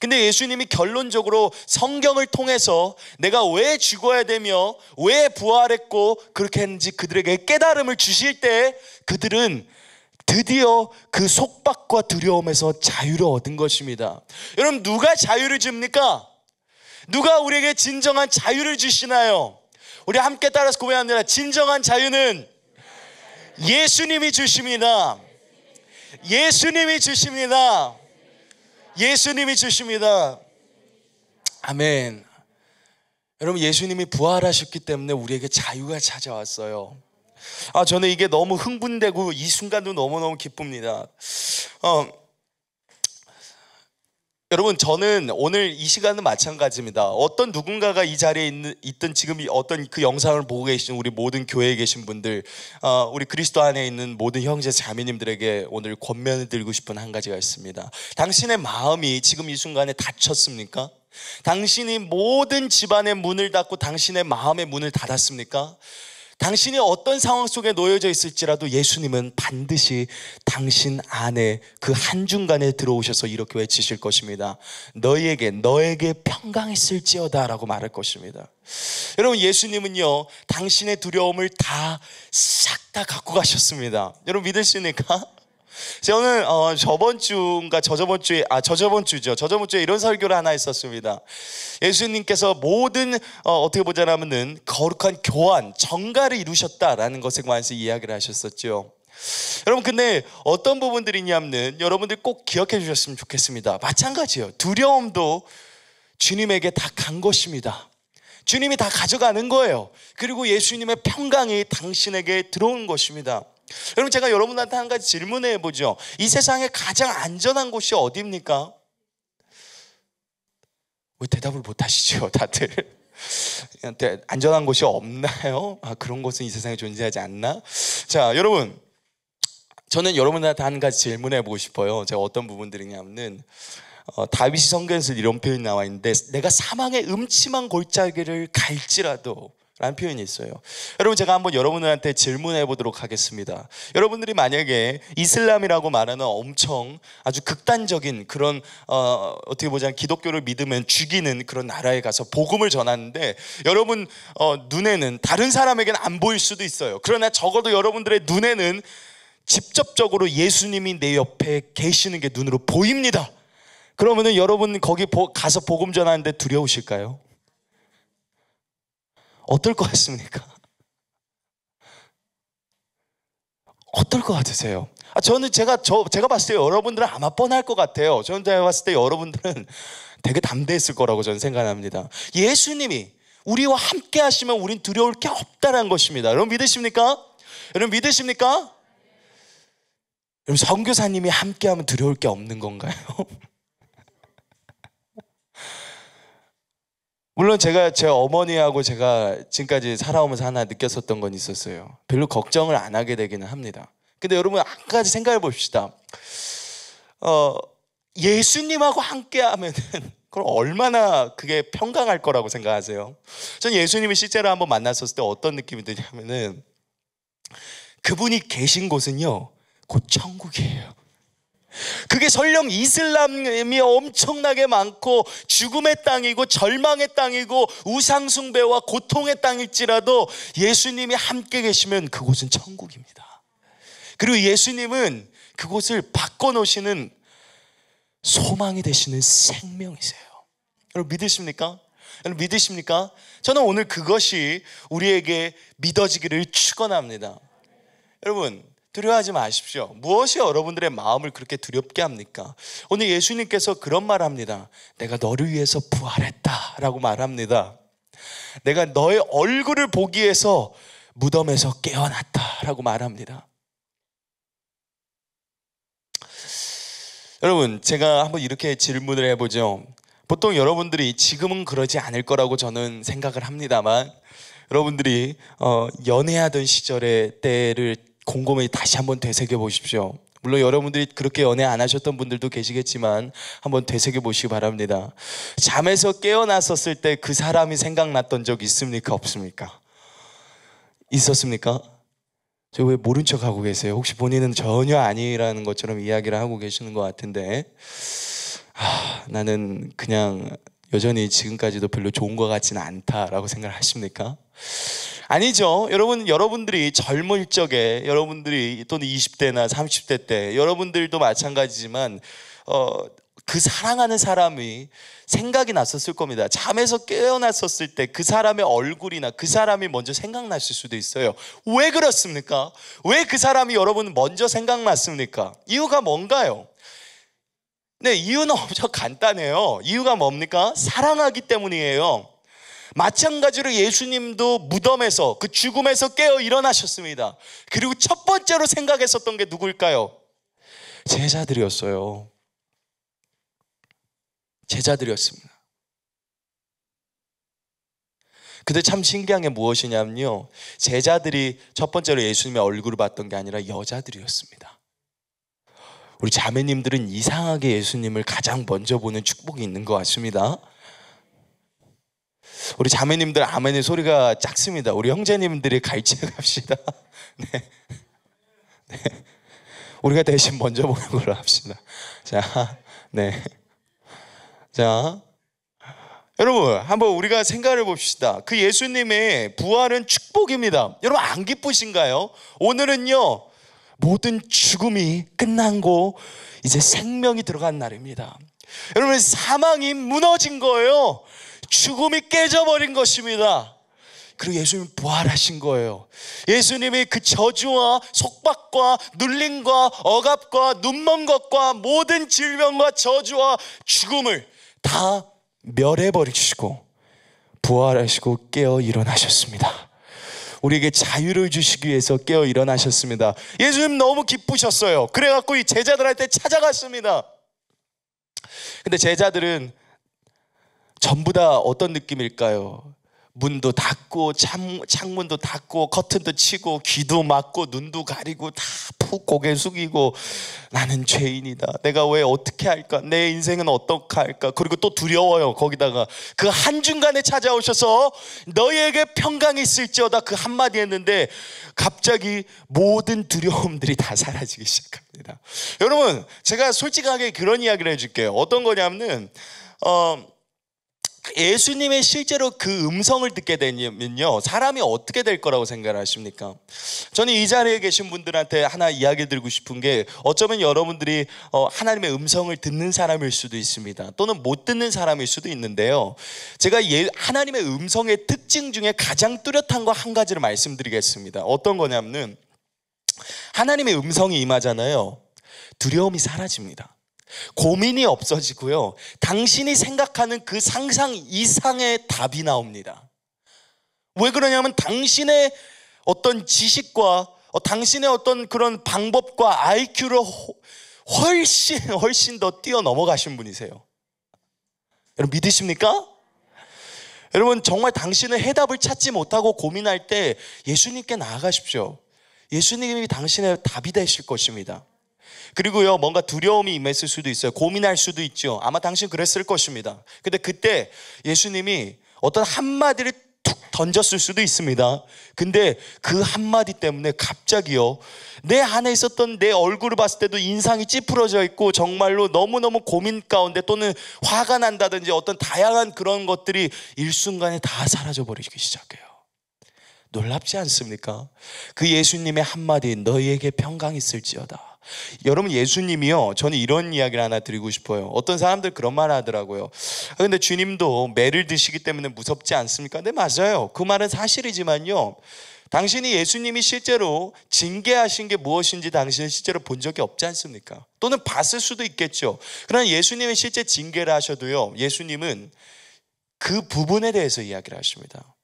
근데 예수님이 결론적으로 성경을 통해서 내가 왜 죽어야 되며 왜 부활했고 그렇게 했는지 그들에게 깨달음을 주실 때 그들은 드디어 그 속박과 두려움에서 자유를 얻은 것입니다. 여러분, 누가 자유를 줍니까? 누가 우리에게 진정한 자유를 주시나요? 우리 함께 따라서 고백합니다. 진정한 자유는 예수님이 주십니다. 예수님이 주십니다. 예수님이 주십니다. 아멘. 여러분, 예수님이 부활하셨기 때문에 우리에게 자유가 찾아왔어요. 아, 저는 이게 너무 흥분되고 이 순간도 너무너무 기쁩니다. 어, 여러분, 저는 오늘 이 시간은 마찬가지입니다. 어떤 누군가가 이 자리에 있는, 있던 지금 어떤 그 영상을 보고 계신 우리 모든 교회에 계신 분들, 어, 우리 그리스도 안에 있는 모든 형제 자매님들에게 오늘 권면을 드리고 싶은 한 가지가 있습니다. 당신의 마음이 지금 이 순간에 닫혔습니까? 당신이 모든 집안의 문을 닫고 당신의 마음의 문을 닫았습니까? 당신이 어떤 상황 속에 놓여져 있을지라도 예수님은 반드시 당신 안에 그 한중간에 들어오셔서 이렇게 외치실 것입니다. 너희에게, 너에게 평강했을지어다 라고 말할 것입니다. 여러분, 예수님은요, 당신의 두려움을 다 싹 다 갖고 가셨습니다. 여러분 믿으십니까? 저는 어, 저번 주인가 저저번 주에 아 저저번 주죠. 저저번 주에 이런 설교를 하나 했었습니다. 예수님께서 모든 어, 어떻게 보자면은 거룩한 교환, 정가를 이루셨다라는 것에 관해서 이야기를 하셨었죠. 여러분 근데 어떤 부분들이냐면 여러분들 꼭 기억해 주셨으면 좋겠습니다. 마찬가지예요. 두려움도 주님에게 다 간 것입니다. 주님이 다 가져가는 거예요. 그리고 예수님의 평강이 당신에게 들어온 것입니다. 여러분 제가 여러분한테 한 가지 질문해 보죠. 이 세상에 가장 안전한 곳이 어디입니까? 왜 대답을 못 하시죠, 다들? 안전한 곳이 없나요? 아, 그런 곳은 이 세상에 존재하지 않나? 자, 여러분. 저는 여러분한테 한 가지 질문해 보고 싶어요. 제가 어떤 부분들이냐면은 어, 다윗이 성경에서 이런 표현이 나와 있는데 내가 사망의 음침한 골짜기를 갈지라도 라는 표현이 있어요. 여러분 제가 한번 여러분들한테 질문해 보도록 하겠습니다. 여러분들이 만약에 이슬람이라고 말하는 엄청 아주 극단적인 그런 어, 떻게 보자면 기독교를 믿으면 죽이는 그런 나라에 가서 복음을 전하는데 여러분 어, 눈에는 다른 사람에게는 안 보일 수도 있어요. 그러나 적어도 여러분들의 눈에는 직접적으로 예수님이 내 옆에 계시는 게 눈으로 보입니다. 그러면은 여러분 거기 가서 복음 전하는데 두려우실까요? 어떨 것 같습니까? 어떨 것 같으세요? 아, 저는 제가 저 제가 봤을 때 여러분들은 아마 뻔할 것 같아요. 저는 제가 봤을 때 여러분들은 되게 담대했을 거라고 저는 생각합니다. 예수님이 우리와 함께 하시면 우린 두려울 게없다는 것입니다. 여러분 믿으십니까? 여러분 믿으십니까? 여러분 선교사님이 함께하면 두려울 게 없는 건가요? 물론 제가 제 어머니하고 제가 지금까지 살아오면서 하나 느꼈었던 건 있었어요. 별로 걱정을 안 하게 되기는 합니다. 근데 여러분 한 가지 생각해 봅시다. 어, 예수님하고 함께 하면 그럼 얼마나 그게 평강할 거라고 생각하세요? 전 예수님이 실제로 한번 만났었을 때 어떤 느낌이 드냐면은 그분이 계신 곳은요, 곧 천국이에요. 그게 설령 이슬람이 엄청나게 많고 죽음의 땅이고 절망의 땅이고 우상숭배와 고통의 땅일지라도 예수님이 함께 계시면 그곳은 천국입니다. 그리고 예수님은 그곳을 바꿔놓으시는 소망이 되시는 생명이세요. 여러분 믿으십니까? 여러분 믿으십니까? 저는 오늘 그것이 우리에게 믿어지기를 축원합니다. 여러분 두려워하지 마십시오. 무엇이 여러분들의 마음을 그렇게 두렵게 합니까? 오늘 예수님께서 그런 말 합니다. 내가 너를 위해서 부활했다. 라고 말합니다. 내가 너의 얼굴을 보기 위해서 무덤에서 깨어났다. 라고 말합니다. 여러분, 제가 한번 이렇게 질문을 해보죠. 보통 여러분들이 지금은 그러지 않을 거라고 저는 생각을 합니다만, 여러분들이 어, 연애하던 시절의 때를 곰곰이 다시 한번 되새겨 보십시오. 물론 여러분들이 그렇게 연애 안 하셨던 분들도 계시겠지만 한번 되새겨 보시기 바랍니다. 잠에서 깨어났었을 때 그 사람이 생각났던 적 있습니까? 없습니까? 있었습니까? 저 왜 모른 척 하고 계세요? 혹시 본인은 전혀 아니라는 것처럼 이야기를 하고 계시는 것 같은데 아, 나는 그냥 여전히 지금까지도 별로 좋은 것 같지는 않다라고 생각을 하십니까? 아니죠. 여러분, 여러분들이 젊을 적에, 여러분들이 또는 20대나 30대 때, 여러분들도 마찬가지지만, 어, 그 사랑하는 사람이 생각이 났었을 겁니다. 잠에서 깨어났었을 때 그 사람의 얼굴이나 그 사람이 먼저 생각났을 수도 있어요. 왜 그렇습니까? 왜 그 사람이 여러분 먼저 생각났습니까? 이유가 뭔가요? 네, 이유는 엄청 간단해요. 이유가 뭡니까? 사랑하기 때문이에요. 마찬가지로 예수님도 무덤에서 그 죽음에서 깨어 일어나셨습니다. 그리고 첫 번째로 생각했었던 게 누굴까요? 제자들이었어요. 제자들이었습니다. 근데 참 신기한 게 무엇이냐면요. 제자들이 첫 번째로 예수님의 얼굴을 봤던 게 아니라 여자들이었습니다. 우리 자매님들은 이상하게 예수님을 가장 먼저 보는 축복이 있는 것 같습니다. 우리 자매님들 아멘의 소리가 작습니다. 우리 형제님들이 갈증합시다. 네. 네. 우리가 대신 먼저 보는 걸로 합시다. 자, 네. 자, 여러분, 한번 우리가 생각해 봅시다. 그 예수님의 부활은 축복입니다. 여러분, 안 기쁘신가요? 오늘은요, 모든 죽음이 끝난고, 이제 생명이 들어간 날입니다. 여러분, 사망이 무너진 거예요. 죽음이 깨져버린 것입니다. 그리고 예수님 부활하신 거예요. 예수님이 그 저주와 속박과 눌림과 억압과 눈먼 것과 모든 질병과 저주와 죽음을 다 멸해버리시고 부활하시고 깨어 일어나셨습니다. 우리에게 자유를 주시기 위해서 깨어 일어나셨습니다. 예수님 너무 기쁘셨어요. 그래갖고 이 제자들한테 찾아갔습니다. 근데 제자들은 전부 다 어떤 느낌일까요? 문도 닫고 창문도 닫고 커튼도 치고 귀도 막고 눈도 가리고 다 푹 고개 숙이고 나는 죄인이다. 내가 왜 어떻게 할까? 내 인생은 어떻게 할까? 그리고 또 두려워요. 거기다가 그 한중간에 찾아오셔서 너희에게 평강이 있을지어다 그 한마디 했는데 갑자기 모든 두려움들이 다 사라지기 시작합니다. 여러분 제가 솔직하게 그런 이야기를 해줄게요. 어떤 거냐면은 어 예수님의 실제로 그 음성을 듣게 되면요. 사람이 어떻게 될 거라고 생각 하십니까? 저는 이 자리에 계신 분들한테 하나 이야기 드리고 싶은 게 어쩌면 여러분들이 어, 하나님의 음성을 듣는 사람일 수도 있습니다. 또는 못 듣는 사람일 수도 있는데요. 제가 예, 하나님의 음성의 특징 중에 가장 뚜렷한 거 한 가지를 말씀드리겠습니다. 어떤 거냐면 하나님의 음성이 임하잖아요. 두려움이 사라집니다. 고민이 없어지고요. 당신이 생각하는 그 상상 이상의 답이 나옵니다. 왜 그러냐면 당신의 어떤 지식과 어, 당신의 어떤 그런 방법과 IQ를 훨씬 훨씬 더 뛰어넘어가신 분이세요. 여러분 믿으십니까? 여러분 정말 당신의 해답을 찾지 못하고 고민할 때 예수님께 나아가십시오. 예수님이 당신의 답이 되실 것입니다. 그리고요, 뭔가 두려움이 임했을 수도 있어요. 고민할 수도 있죠. 아마 당신 그랬을 것입니다. 근데 그때 예수님이 어떤 한마디를 툭 던졌을 수도 있습니다. 근데 그 한마디 때문에 갑자기요, 내 안에 있었던 내 얼굴을 봤을 때도 인상이 찌푸러져 있고 정말로 너무너무 고민 가운데 또는 화가 난다든지 어떤 다양한 그런 것들이 일순간에 다 사라져버리기 시작해요. 놀랍지 않습니까? 그 예수님의 한마디, 너희에게 평강 있을지어다. 여러분 예수님이요. 저는 이런 이야기를 하나 드리고 싶어요. 어떤 사람들 그런 말 하더라고요. 아, 근데 주님도 매를 드시기 때문에 무섭지 않습니까? 네, 맞아요. 그 말은 사실이지만요. 당신이 예수님이 실제로 징계하신 게 무엇인지 당신은 실제로 본 적이 없지 않습니까? 또는 봤을 수도 있겠죠. 그러나 예수님이 실제 징계를 하셔도요. 예수님은 그 부분에 대해서 이야기를 하십니다.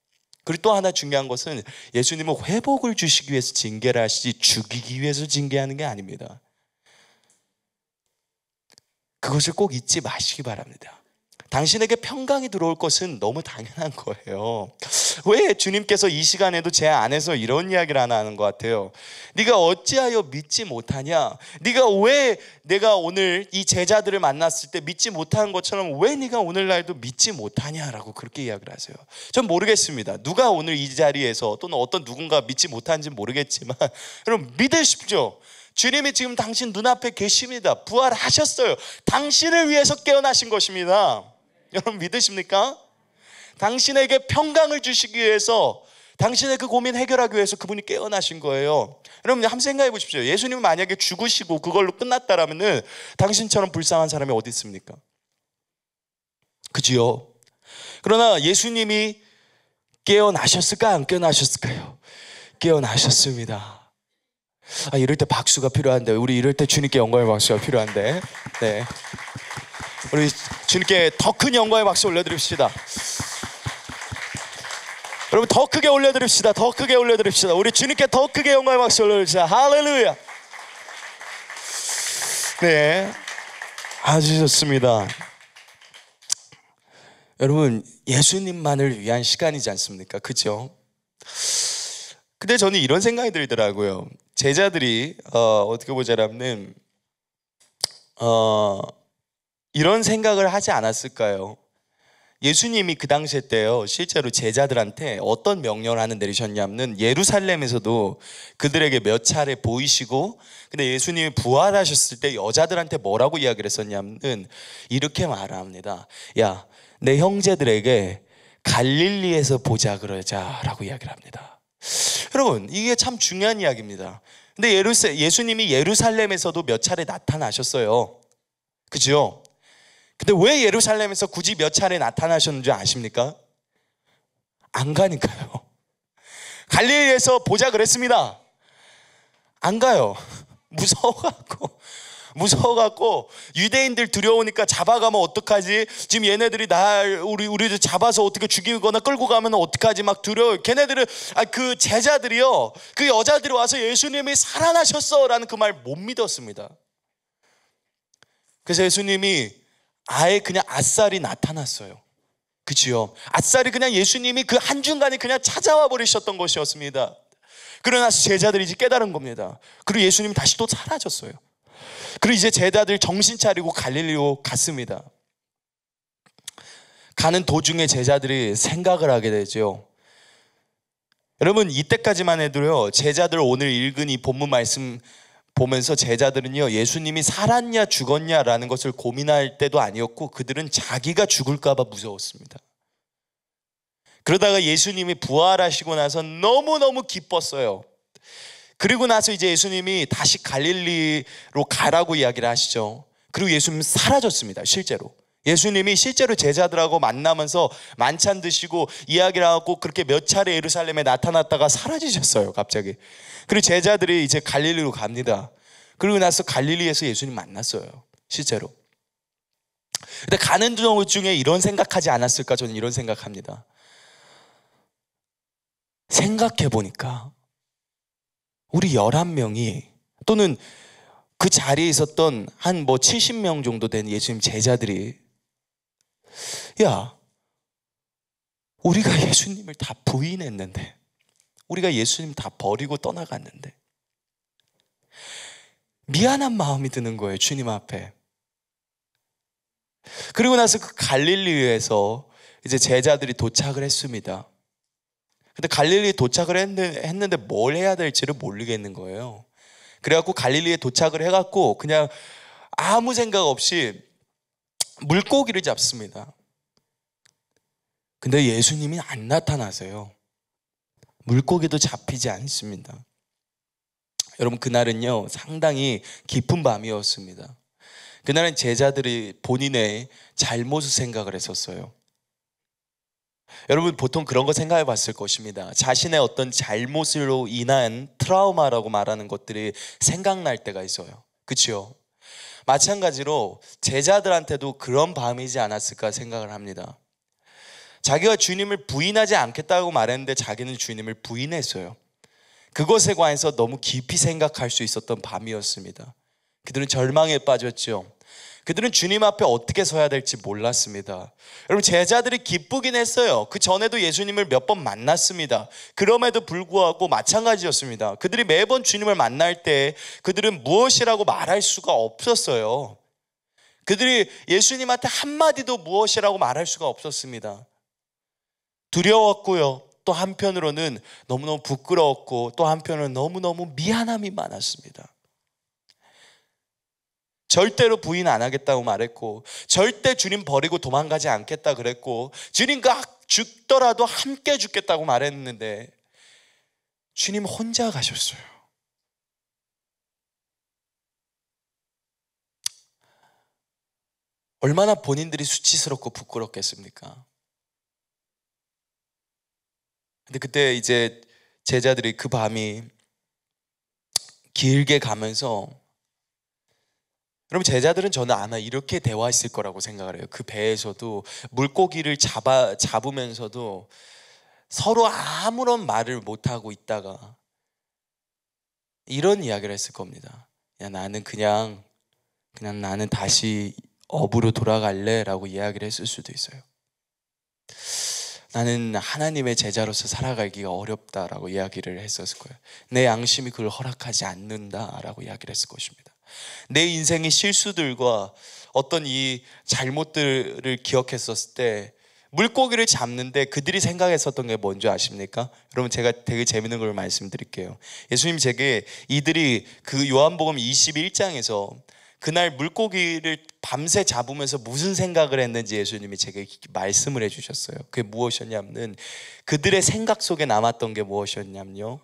그리고 또 하나 중요한 것은 예수님은 회복을 주시기 위해서 징계를 하시지 죽이기 위해서 징계하는 게 아닙니다. 그것을 꼭 잊지 마시기 바랍니다. 당신에게 평강이 들어올 것은 너무 당연한 거예요. 왜 주님께서 이 시간에도 제 안에서 이런 이야기를 하나 하는 것 같아요. 네가 어찌하여 믿지 못하냐? 네가 왜 내가 오늘 이 제자들을 만났을 때 믿지 못한 것처럼 왜 네가 오늘날도 믿지 못하냐라고 그렇게 이야기를 하세요. 전 모르겠습니다. 누가 오늘 이 자리에서 또는 어떤 누군가 믿지 못한지 모르겠지만 여러분 믿으십시오. 주님이 지금 당신 눈앞에 계십니다. 부활하셨어요. 당신을 위해서 깨어나신 것입니다. 여러분 믿으십니까? 당신에게 평강을 주시기 위해서 당신의 그 고민 해결하기 위해서 그분이 깨어나신 거예요. 여러분 한번 생각해 보십시오. 예수님 만약에 죽으시고 그걸로 끝났다라면은 당신처럼 불쌍한 사람이 어디 있습니까? 그지요. 그러나 예수님이 깨어나셨을까 안 깨어나셨을까요? 깨어나셨습니다. 아 이럴 때 박수가 필요한데 우리 이럴 때 주님께 영광의 박수가 필요한데. 네. 우리 주님께 더 큰 영광의 박수 올려드립시다. 여러분 더 크게 올려드립시다. 더 크게 올려드립시다. 우리 주님께 더 크게 영광의 박수 올려드립시다. 할렐루야. 네, 아주 좋습니다. 여러분 예수님만을 위한 시간이지 않습니까? 그죠? 근데 저는 이런 생각이 들더라고요. 제자들이 어, 어떻게 보자면 어, 이런 생각을 하지 않았을까요? 예수님이 그 당시에 때요, 실제로 제자들한테 어떤 명령을 하는 내리셨냐면, 예루살렘에서도 그들에게 몇 차례 보이시고, 근데 예수님이 부활하셨을 때 여자들한테 뭐라고 이야기를 했었냐면, 이렇게 말합니다. 야, 내 형제들에게 갈릴리에서 보자 그러자라고 이야기를 합니다. 여러분, 이게 참 중요한 이야기입니다. 근데 예루세, 예수님이 예루살렘에서도 몇 차례 나타나셨어요. 그죠? 근데 왜 예루살렘에서 굳이 몇 차례 나타나셨는지 아십니까? 안 가니까요. 갈릴리에서 보자 그랬습니다. 안 가요. 무서워갖고. 무서워갖고 유대인들 두려우니까 잡아가면 어떡하지? 지금 얘네들이 날 우리 우리도 잡아서 어떻게 죽이거나 끌고 가면 어떡하지? 막 두려워. 걔네들은 아 그 제자들이요 그 여자들이 와서 예수님이 살아나셨어라는 그 말 못 믿었습니다. 그래서 예수님이 아예 그냥 아싸리 나타났어요. 그지요? 아싸리 그냥 예수님이 그 한중간에 그냥 찾아와 버리셨던 것이었습니다. 그러나 제자들이 이제 깨달은 겁니다. 그리고 예수님 다시 또 사라졌어요. 그리고 이제 제자들 정신 차리고 갈릴리로 갔습니다. 가는 도중에 제자들이 생각을 하게 되죠. 여러분 이때까지만 해도요 제자들 오늘 읽은 이 본문 말씀 보면서 제자들은요, 예수님이 살았냐 죽었냐라는 것을 고민할 때도 아니었고 그들은 자기가 죽을까봐 무서웠습니다. 그러다가 예수님이 부활하시고 나서 너무너무 기뻤어요. 그리고 나서 이제 예수님이 다시 갈릴리로 가라고 이야기를 하시죠. 그리고 예수님 사라졌습니다, 실제로. 예수님이 실제로 제자들하고 만나면서 만찬 드시고 이야기를 하고 그렇게 몇 차례 예루살렘에 나타났다가 사라지셨어요, 갑자기. 그리고 제자들이 이제 갈릴리로 갑니다. 그리고 나서 갈릴리에서 예수님 만났어요, 실제로. 근데 가는 도중 중에 이런 생각하지 않았을까? 저는 이런 생각합니다. 생각해 보니까 우리 11명이 또는 그 자리에 있었던 한 뭐 70명 정도 된 예수님 제자들이 야, 우리가 예수님을 다 부인했는데, 우리가 예수님 다 버리고 떠나갔는데, 미안한 마음이 드는 거예요, 주님 앞에. 그리고 나서 그 갈릴리에서 이제 제자들이 도착을 했습니다. 근데 갈릴리에 도착을 했는데 뭘 해야 될지를 모르겠는 거예요. 그래갖고 갈릴리에 도착을 해갖고 그냥 아무 생각 없이 물고기를 잡습니다. 근데 예수님이 안 나타나세요. 물고기도 잡히지 않습니다. 여러분 그날은요 상당히 깊은 밤이었습니다. 그날은 제자들이 본인의 잘못을 생각을 했었어요. 여러분 보통 그런 거 생각해 봤을 것입니다. 자신의 어떤 잘못으로 인한 트라우마라고 말하는 것들이 생각날 때가 있어요. 그렇죠? 마찬가지로 제자들한테도 그런 밤이지 않았을까 생각을 합니다. 자기가 주님을 부인하지 않겠다고 말했는데 자기는 주님을 부인했어요. 그것에 관해서 너무 깊이 생각할 수 있었던 밤이었습니다. 그들은 절망에 빠졌죠. 그들은 주님 앞에 어떻게 서야 될지 몰랐습니다. 여러분, 제자들이 기쁘긴 했어요. 그 전에도 예수님을 몇 번 만났습니다. 그럼에도 불구하고 마찬가지였습니다. 그들이 매번 주님을 만날 때 그들은 무엇이라고 말할 수가 없었어요. 그들이 예수님한테 한마디도 무엇이라고 말할 수가 없었습니다. 두려웠고요. 또 한편으로는 너무너무 부끄러웠고 또 한편으로는 너무너무 미안함이 많았습니다. 절대로 부인 안 하겠다고 말했고 절대 주님 버리고 도망가지 않겠다 그랬고 주님과 그 죽더라도 함께 죽겠다고 말했는데 주님 혼자 가셨어요. 얼마나 본인들이 수치스럽고 부끄럽겠습니까? 근데 그때 이제 제자들이 그 밤이 길게 가면서 여러분 제자들은 저는 아마 이렇게 대화했을 거라고 생각을 해요. 그 배에서도 물고기를 잡아 잡으면서도 서로 아무런 말을 못 하고 있다가 이런 이야기를 했을 겁니다. 야 나는 그냥 그냥 나는 다시 업으로 돌아갈래라고 이야기를 했을 수도 있어요. 나는 하나님의 제자로서 살아가기가 어렵다라고 이야기를 했었을 거예요. 내 양심이 그걸 허락하지 않는다라고 이야기를 했을 것입니다. 내 인생의 실수들과 어떤 이 잘못들을 기억했었을 때 물고기를 잡는데 그들이 생각했었던 게 뭔지 아십니까? 여러분 제가 되게 재밌는 걸 말씀드릴게요. 예수님 제게 이들이 그 요한복음 21장에서 그날 물고기를 밤새 잡으면서 무슨 생각을 했는지 예수님이 제게 말씀을 해주셨어요. 그게 무엇이었냐면 그들의 생각 속에 남았던 게 무엇이었냐면요.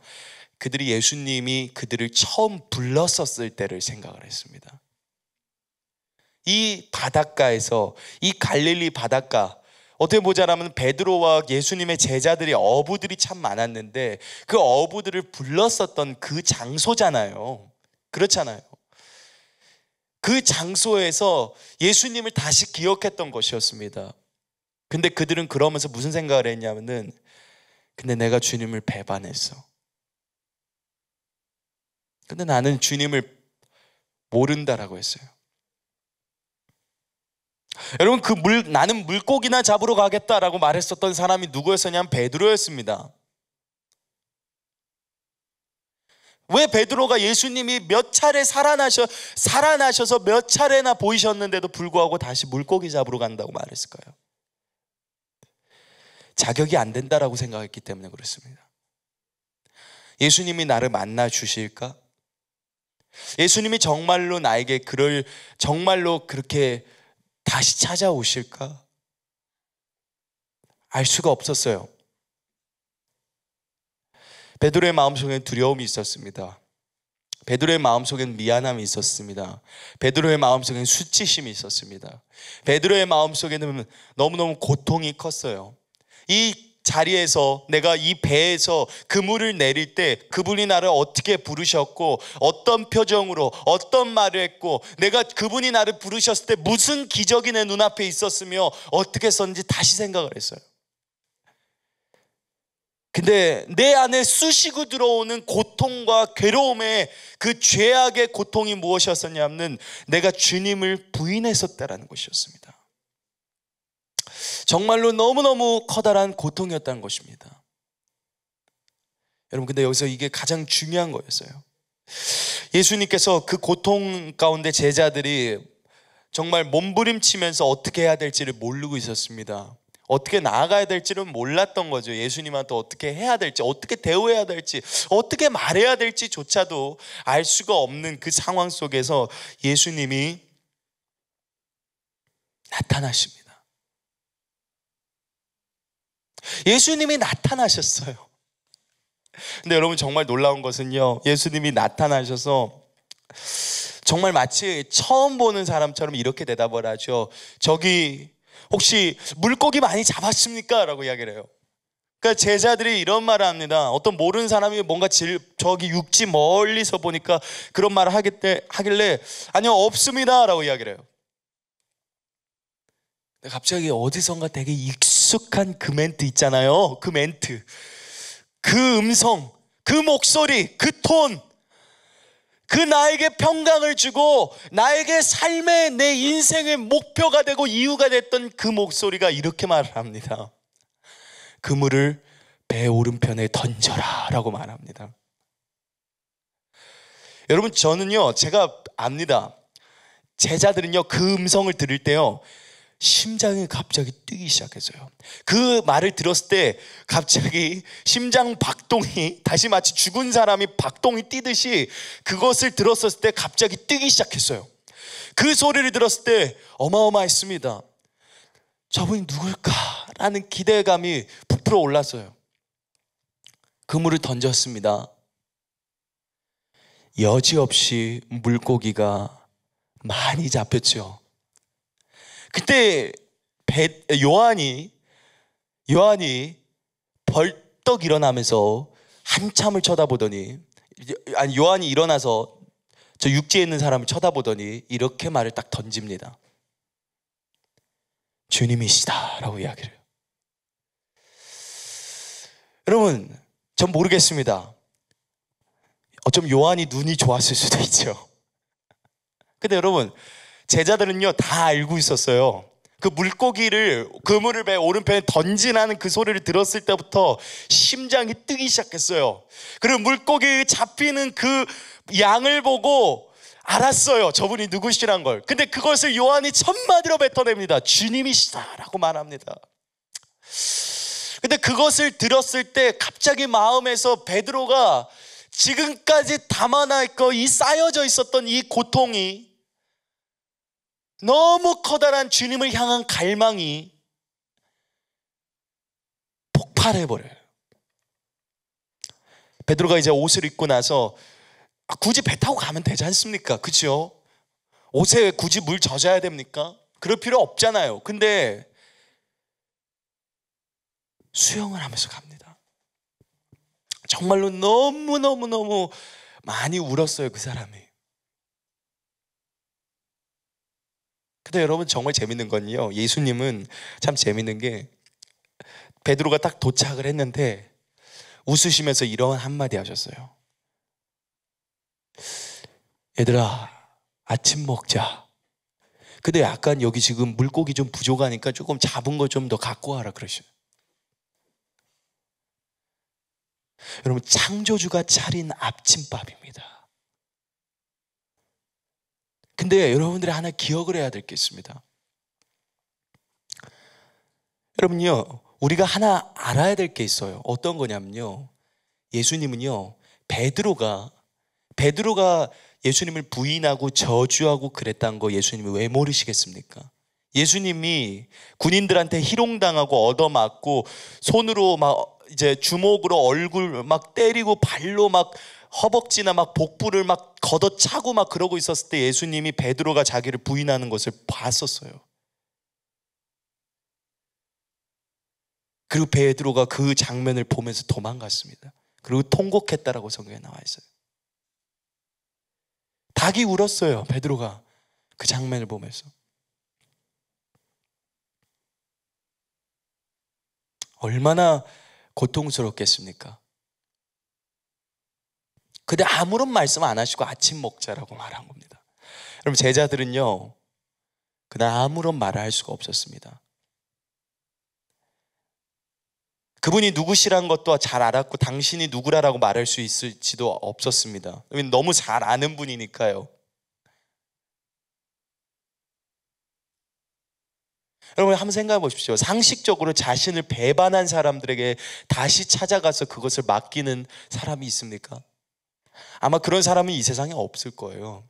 그들이 예수님이 그들을 처음 불렀었을 때를 생각을 했습니다. 이 바닷가에서 이 갈릴리 바닷가 어떻게 보자면 라 베드로와 예수님의 제자들이 어부들이 참 많았는데 그 어부들을 불렀었던 그 장소잖아요. 그렇잖아요. 그 장소에서 예수님을 다시 기억했던 것이었습니다. 근데 그들은 그러면서 무슨 생각을 했냐면은 근데 내가 주님을 배반했어. 근데 나는 주님을 모른다라고 했어요. 여러분 그 물 나는 물고기나 잡으러 가겠다라고 말했었던 사람이 누구였었냐면 베드로였습니다. 왜 베드로가 예수님이 몇 차례 살아나셔 살아나셔서 몇 차례나 보이셨는데도 불구하고 다시 물고기 잡으러 간다고 말했을까요? 자격이 안 된다라고 생각했기 때문에 그렇습니다. 예수님이 나를 만나 주실까? 예수님이 정말로 나에게 그럴 정말로 그렇게 다시 찾아오실까? 알 수가 없었어요. 베드로의 마음속엔 두려움이 있었습니다. 베드로의 마음속엔 미안함이 있었습니다. 베드로의 마음속엔 수치심이 있었습니다. 베드로의 마음속에는 너무너무 고통이 컸어요. 이 자리에서 내가 이 배에서 그물을 내릴 때 그분이 나를 어떻게 부르셨고 어떤 표정으로 어떤 말을 했고 내가 그분이 나를 부르셨을 때 무슨 기적이 내 눈앞에 있었으며 어떻게 썼는지 다시 생각을 했어요. 근데 내 안에 쑤시고 들어오는 고통과 괴로움의 그 죄악의 고통이 무엇이었었냐면 내가 주님을 부인했었다라는 것이었습니다. 정말로 너무너무 커다란 고통이었다는 것입니다. 여러분, 근데 여기서 이게 가장 중요한 거였어요. 예수님께서 그 고통 가운데 제자들이 정말 몸부림치면서 어떻게 해야 될지를 모르고 있었습니다. 어떻게 나아가야 될지는 몰랐던 거죠. 예수님한테 어떻게 해야 될지, 어떻게 대우해야 될지, 어떻게 말해야 될지조차도 알 수가 없는 그 상황 속에서 예수님이 나타나십니다. 예수님이 나타나셨어요. 근데 여러분 정말 놀라운 것은요. 예수님이 나타나셔서 정말 마치 처음 보는 사람처럼 이렇게 대답을 하죠. 저기 혹시 물고기 많이 잡았습니까? 라고 이야기를 해요. 그러니까 제자들이 이런 말을 합니다. 어떤 모르는 사람이 뭔가 질, 저기 육지 멀리서 보니까 그런 말을 하겠대, 하길래 아니요 없습니다라고 이야기를 해요. 갑자기 어디선가 되게 익숙 익숙한 그 멘트 있잖아요. 그 멘트. 그 음성, 그 목소리, 그 톤. 그 나에게 평강을 주고 나에게 삶의 내 인생의 목표가 되고 이유가 됐던 그 목소리가 이렇게 말을 합니다. 그물을 배 오른편에 던져라 라고 말합니다. 여러분 저는요 제가 압니다. 제자들은요 그 음성을 들을 때요 심장이 갑자기 뛰기 시작했어요. 그 말을 들었을 때 갑자기 심장 박동이 다시 마치 죽은 사람이 박동이 뛰듯이 그것을 들었을 때 갑자기 뛰기 시작했어요. 그 소리를 들었을 때 어마어마했습니다. 저분이 누굴까라는 기대감이 부풀어 올랐어요. 그물을 던졌습니다. 여지없이 물고기가 많이 잡혔죠. 그때 배, 요한이 요한이 벌떡 일어나면서 한참을 쳐다보더니 아니 요한이 일어나서 저 육지에 있는 사람을 쳐다보더니 이렇게 말을 딱 던집니다. 주님이시다라고 이야기를. 해요. 여러분, 전 모르겠습니다. 어쩜 요한이 눈이 좋았을 수도 있죠. 근데 여러분, 제자들은요 다 알고 있었어요. 그 물고기를 그물을 배 오른편에 던지라는 그 소리를 들었을 때부터 심장이 뜨기 시작했어요. 그리고 물고기 잡히는 그 양을 보고 알았어요. 저분이 누구시란 걸. 근데 그것을 요한이 첫마디로 뱉어냅니다. 주님이시다라고 말합니다. 근데 그것을 들었을 때 갑자기 마음에서 베드로가 지금까지 담아낼 거 이 쌓여져 있었던 이 고통이 너무 커다란 주님을 향한 갈망이 폭발해버려요. 베드로가 이제 옷을 입고 나서 아, 굳이 배 타고 가면 되지 않습니까? 그죠? 옷에 굳이 물 젖어야 됩니까? 그럴 필요 없잖아요. 근데 수영을 하면서 갑니다. 정말로 너무너무너무 많이 울었어요, 그 사람이. 근데 그러니까 여러분 정말 재밌는 건요. 예수님은 참 재밌는 게 베드로가 딱 도착을 했는데 웃으시면서 이런 한마디 하셨어요. 얘들아, 아침 먹자. 근데 약간 여기 지금 물고기 좀 부족하니까 조금 잡은 거 좀 더 갖고 와라 그러셔요. 여러분, 창조주가 차린 아침밥입니다. 근데 여러분들이 하나 기억을 해야 될 게 있습니다. 여러분요, 우리가 하나 알아야 될 게 있어요. 어떤 거냐면요. 예수님은요, 베드로가, 베드로가 예수님을 부인하고 저주하고 그랬다는 거 예수님이 왜 모르시겠습니까? 예수님이 군인들한테 희롱당하고 얻어맞고 손으로 막 이제 주먹으로 얼굴 막 때리고 발로 막 허벅지나 막 복부를 막 걷어차고 막 그러고 있었을 때 예수님이 베드로가 자기를 부인하는 것을 봤었어요. 그리고 베드로가 그 장면을 보면서 도망갔습니다. 그리고 통곡했다라고 성경에 나와 있어요. 닭이 울었어요. 베드로가 그 장면을 보면서. 얼마나 고통스럽겠습니까? 근데 아무런 말씀 안 하시고 아침 먹자라고 말한 겁니다. 여러분 제자들은요. 그날 아무런 말을 할 수가 없었습니다. 그분이 누구시란 것도 잘 알았고 당신이 누구라라고 말할 수 있을지도 없었습니다. 너무 잘 아는 분이니까요. 여러분 한번 생각해 보십시오. 상식적으로 자신을 배반한 사람들에게 다시 찾아가서 그것을 맡기는 사람이 있습니까? 아마 그런 사람은 이 세상에 없을 거예요.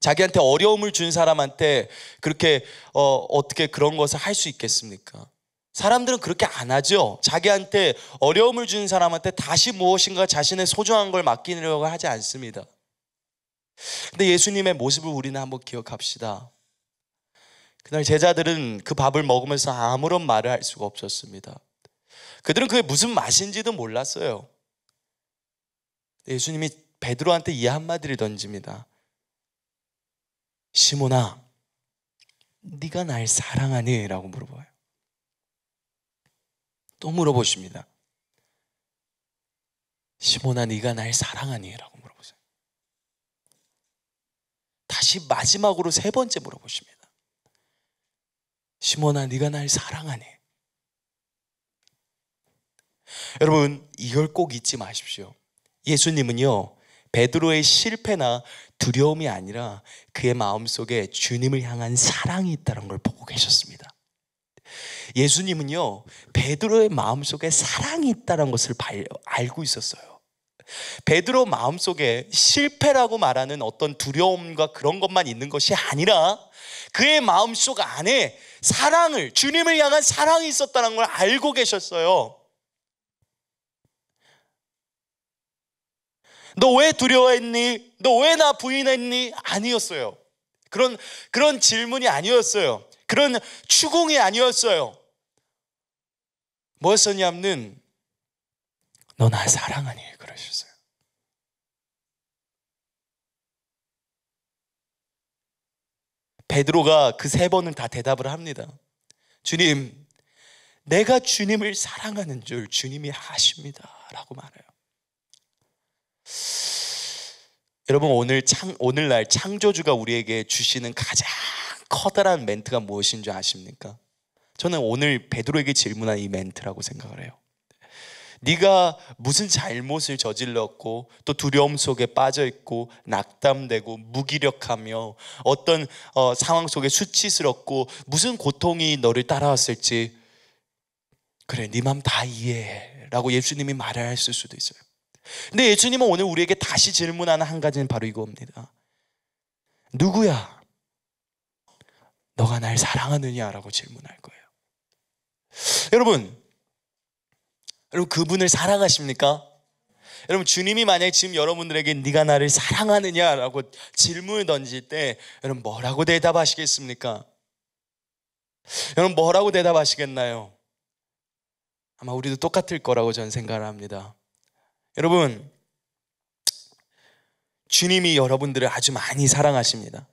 자기한테 어려움을 준 사람한테 그렇게 어, 어떻게 그런 것을 할 수 있겠습니까? 사람들은 그렇게 안 하죠. 자기한테 어려움을 준 사람한테 다시 무엇인가 자신의 소중한 걸 맡기려고 하지 않습니다. 근데 예수님의 모습을 우리는 한번 기억합시다. 그날 제자들은 그 밥을 먹으면서 아무런 말을 할 수가 없었습니다. 그들은 그게 무슨 맛인지도 몰랐어요. 네, 예수님이 베드로한테 이 한마디를 던집니다. 시몬아, 네가 날 사랑하니? 라고 물어봐요. 또 물어보십니다. 시몬아, 네가 날 사랑하니? 라고 물어보세요. 다시 마지막으로 세 번째 물어보십니다. 시몬아, 네가 날 사랑하니? 여러분, 이걸 꼭 잊지 마십시오. 예수님은요, 베드로의 실패나 두려움이 아니라 그의 마음속에 주님을 향한 사랑이 있다는 걸 보고 계셨습니다. 예수님은요, 베드로의 마음속에 사랑이 있다는 것을 알고 있었어요. 베드로 마음속에 실패라고 말하는 어떤 두려움과 그런 것만 있는 것이 아니라 그의 마음속 안에 사랑을 주님을 향한 사랑이 있었다는 걸 알고 계셨어요. 너왜 두려워했니? 너 왜 나 부인했니? 아니었어요. 그런, 그런 질문이 아니었어요. 그런 추궁이 아니었어요. 뭐였었냐면, 너 나 사랑하니? 그러셨어요. 베드로가 그 세 번을 다 대답을 합니다. 주님, 내가 주님을 사랑하는 줄 주님이 하십니다 라고 말해요. 여러분 오늘 창 오늘날 창조주가 우리에게 주시는 가장 커다란 멘트가 무엇인 줄 아십니까? 저는 오늘 베드로에게 질문한 이 멘트라고 생각을 해요. 네가 무슨 잘못을 저질렀고 또 두려움 속에 빠져 있고 낙담되고 무기력하며 어떤 어, 상황 속에 수치스럽고 무슨 고통이 너를 따라왔을지 그래 네맘다 이해해라고 예수님이 말을 했을 수도 있어요. 근데 예수님은 오늘 우리에게 다시 질문하는 한 가지는 바로 이겁니다. 누구야? 너가 날 사랑하느냐라고 질문할 거예요. 여러분, 여러분 그분을 사랑하십니까? 여러분 주님이 만약에 지금 여러분들에게 네가 나를 사랑하느냐라고 질문을 던질 때 여러분 뭐라고 대답하시겠습니까? 여러분 뭐라고 대답하시겠나요? 아마 우리도 똑같을 거라고 저는 생각 합니다. 여러분, 주님이 여러분들을 아주 많이 사랑하십니다.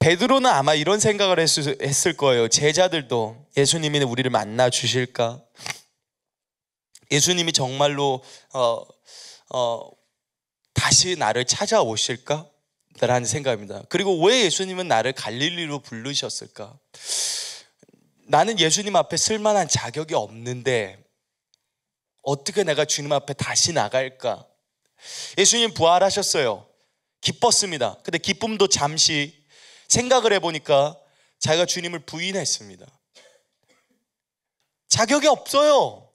베드로는 아마 이런 생각을 했을 거예요. 제자들도 예수님이 우리를 만나 주실까? 예수님이 정말로 어, 어, 다시 나를 찾아오실까? 라는 생각입니다. 그리고 왜 예수님은 나를 갈릴리로 부르셨을까? 나는 예수님 앞에 쓸만한 자격이 없는데 어떻게 내가 주님 앞에 다시 나갈까? 예수님 부활하셨어요. 기뻤습니다. 근데 기쁨도 잠시 생각을 해보니까 자기가 주님을 부인했습니다. 자격이 없어요.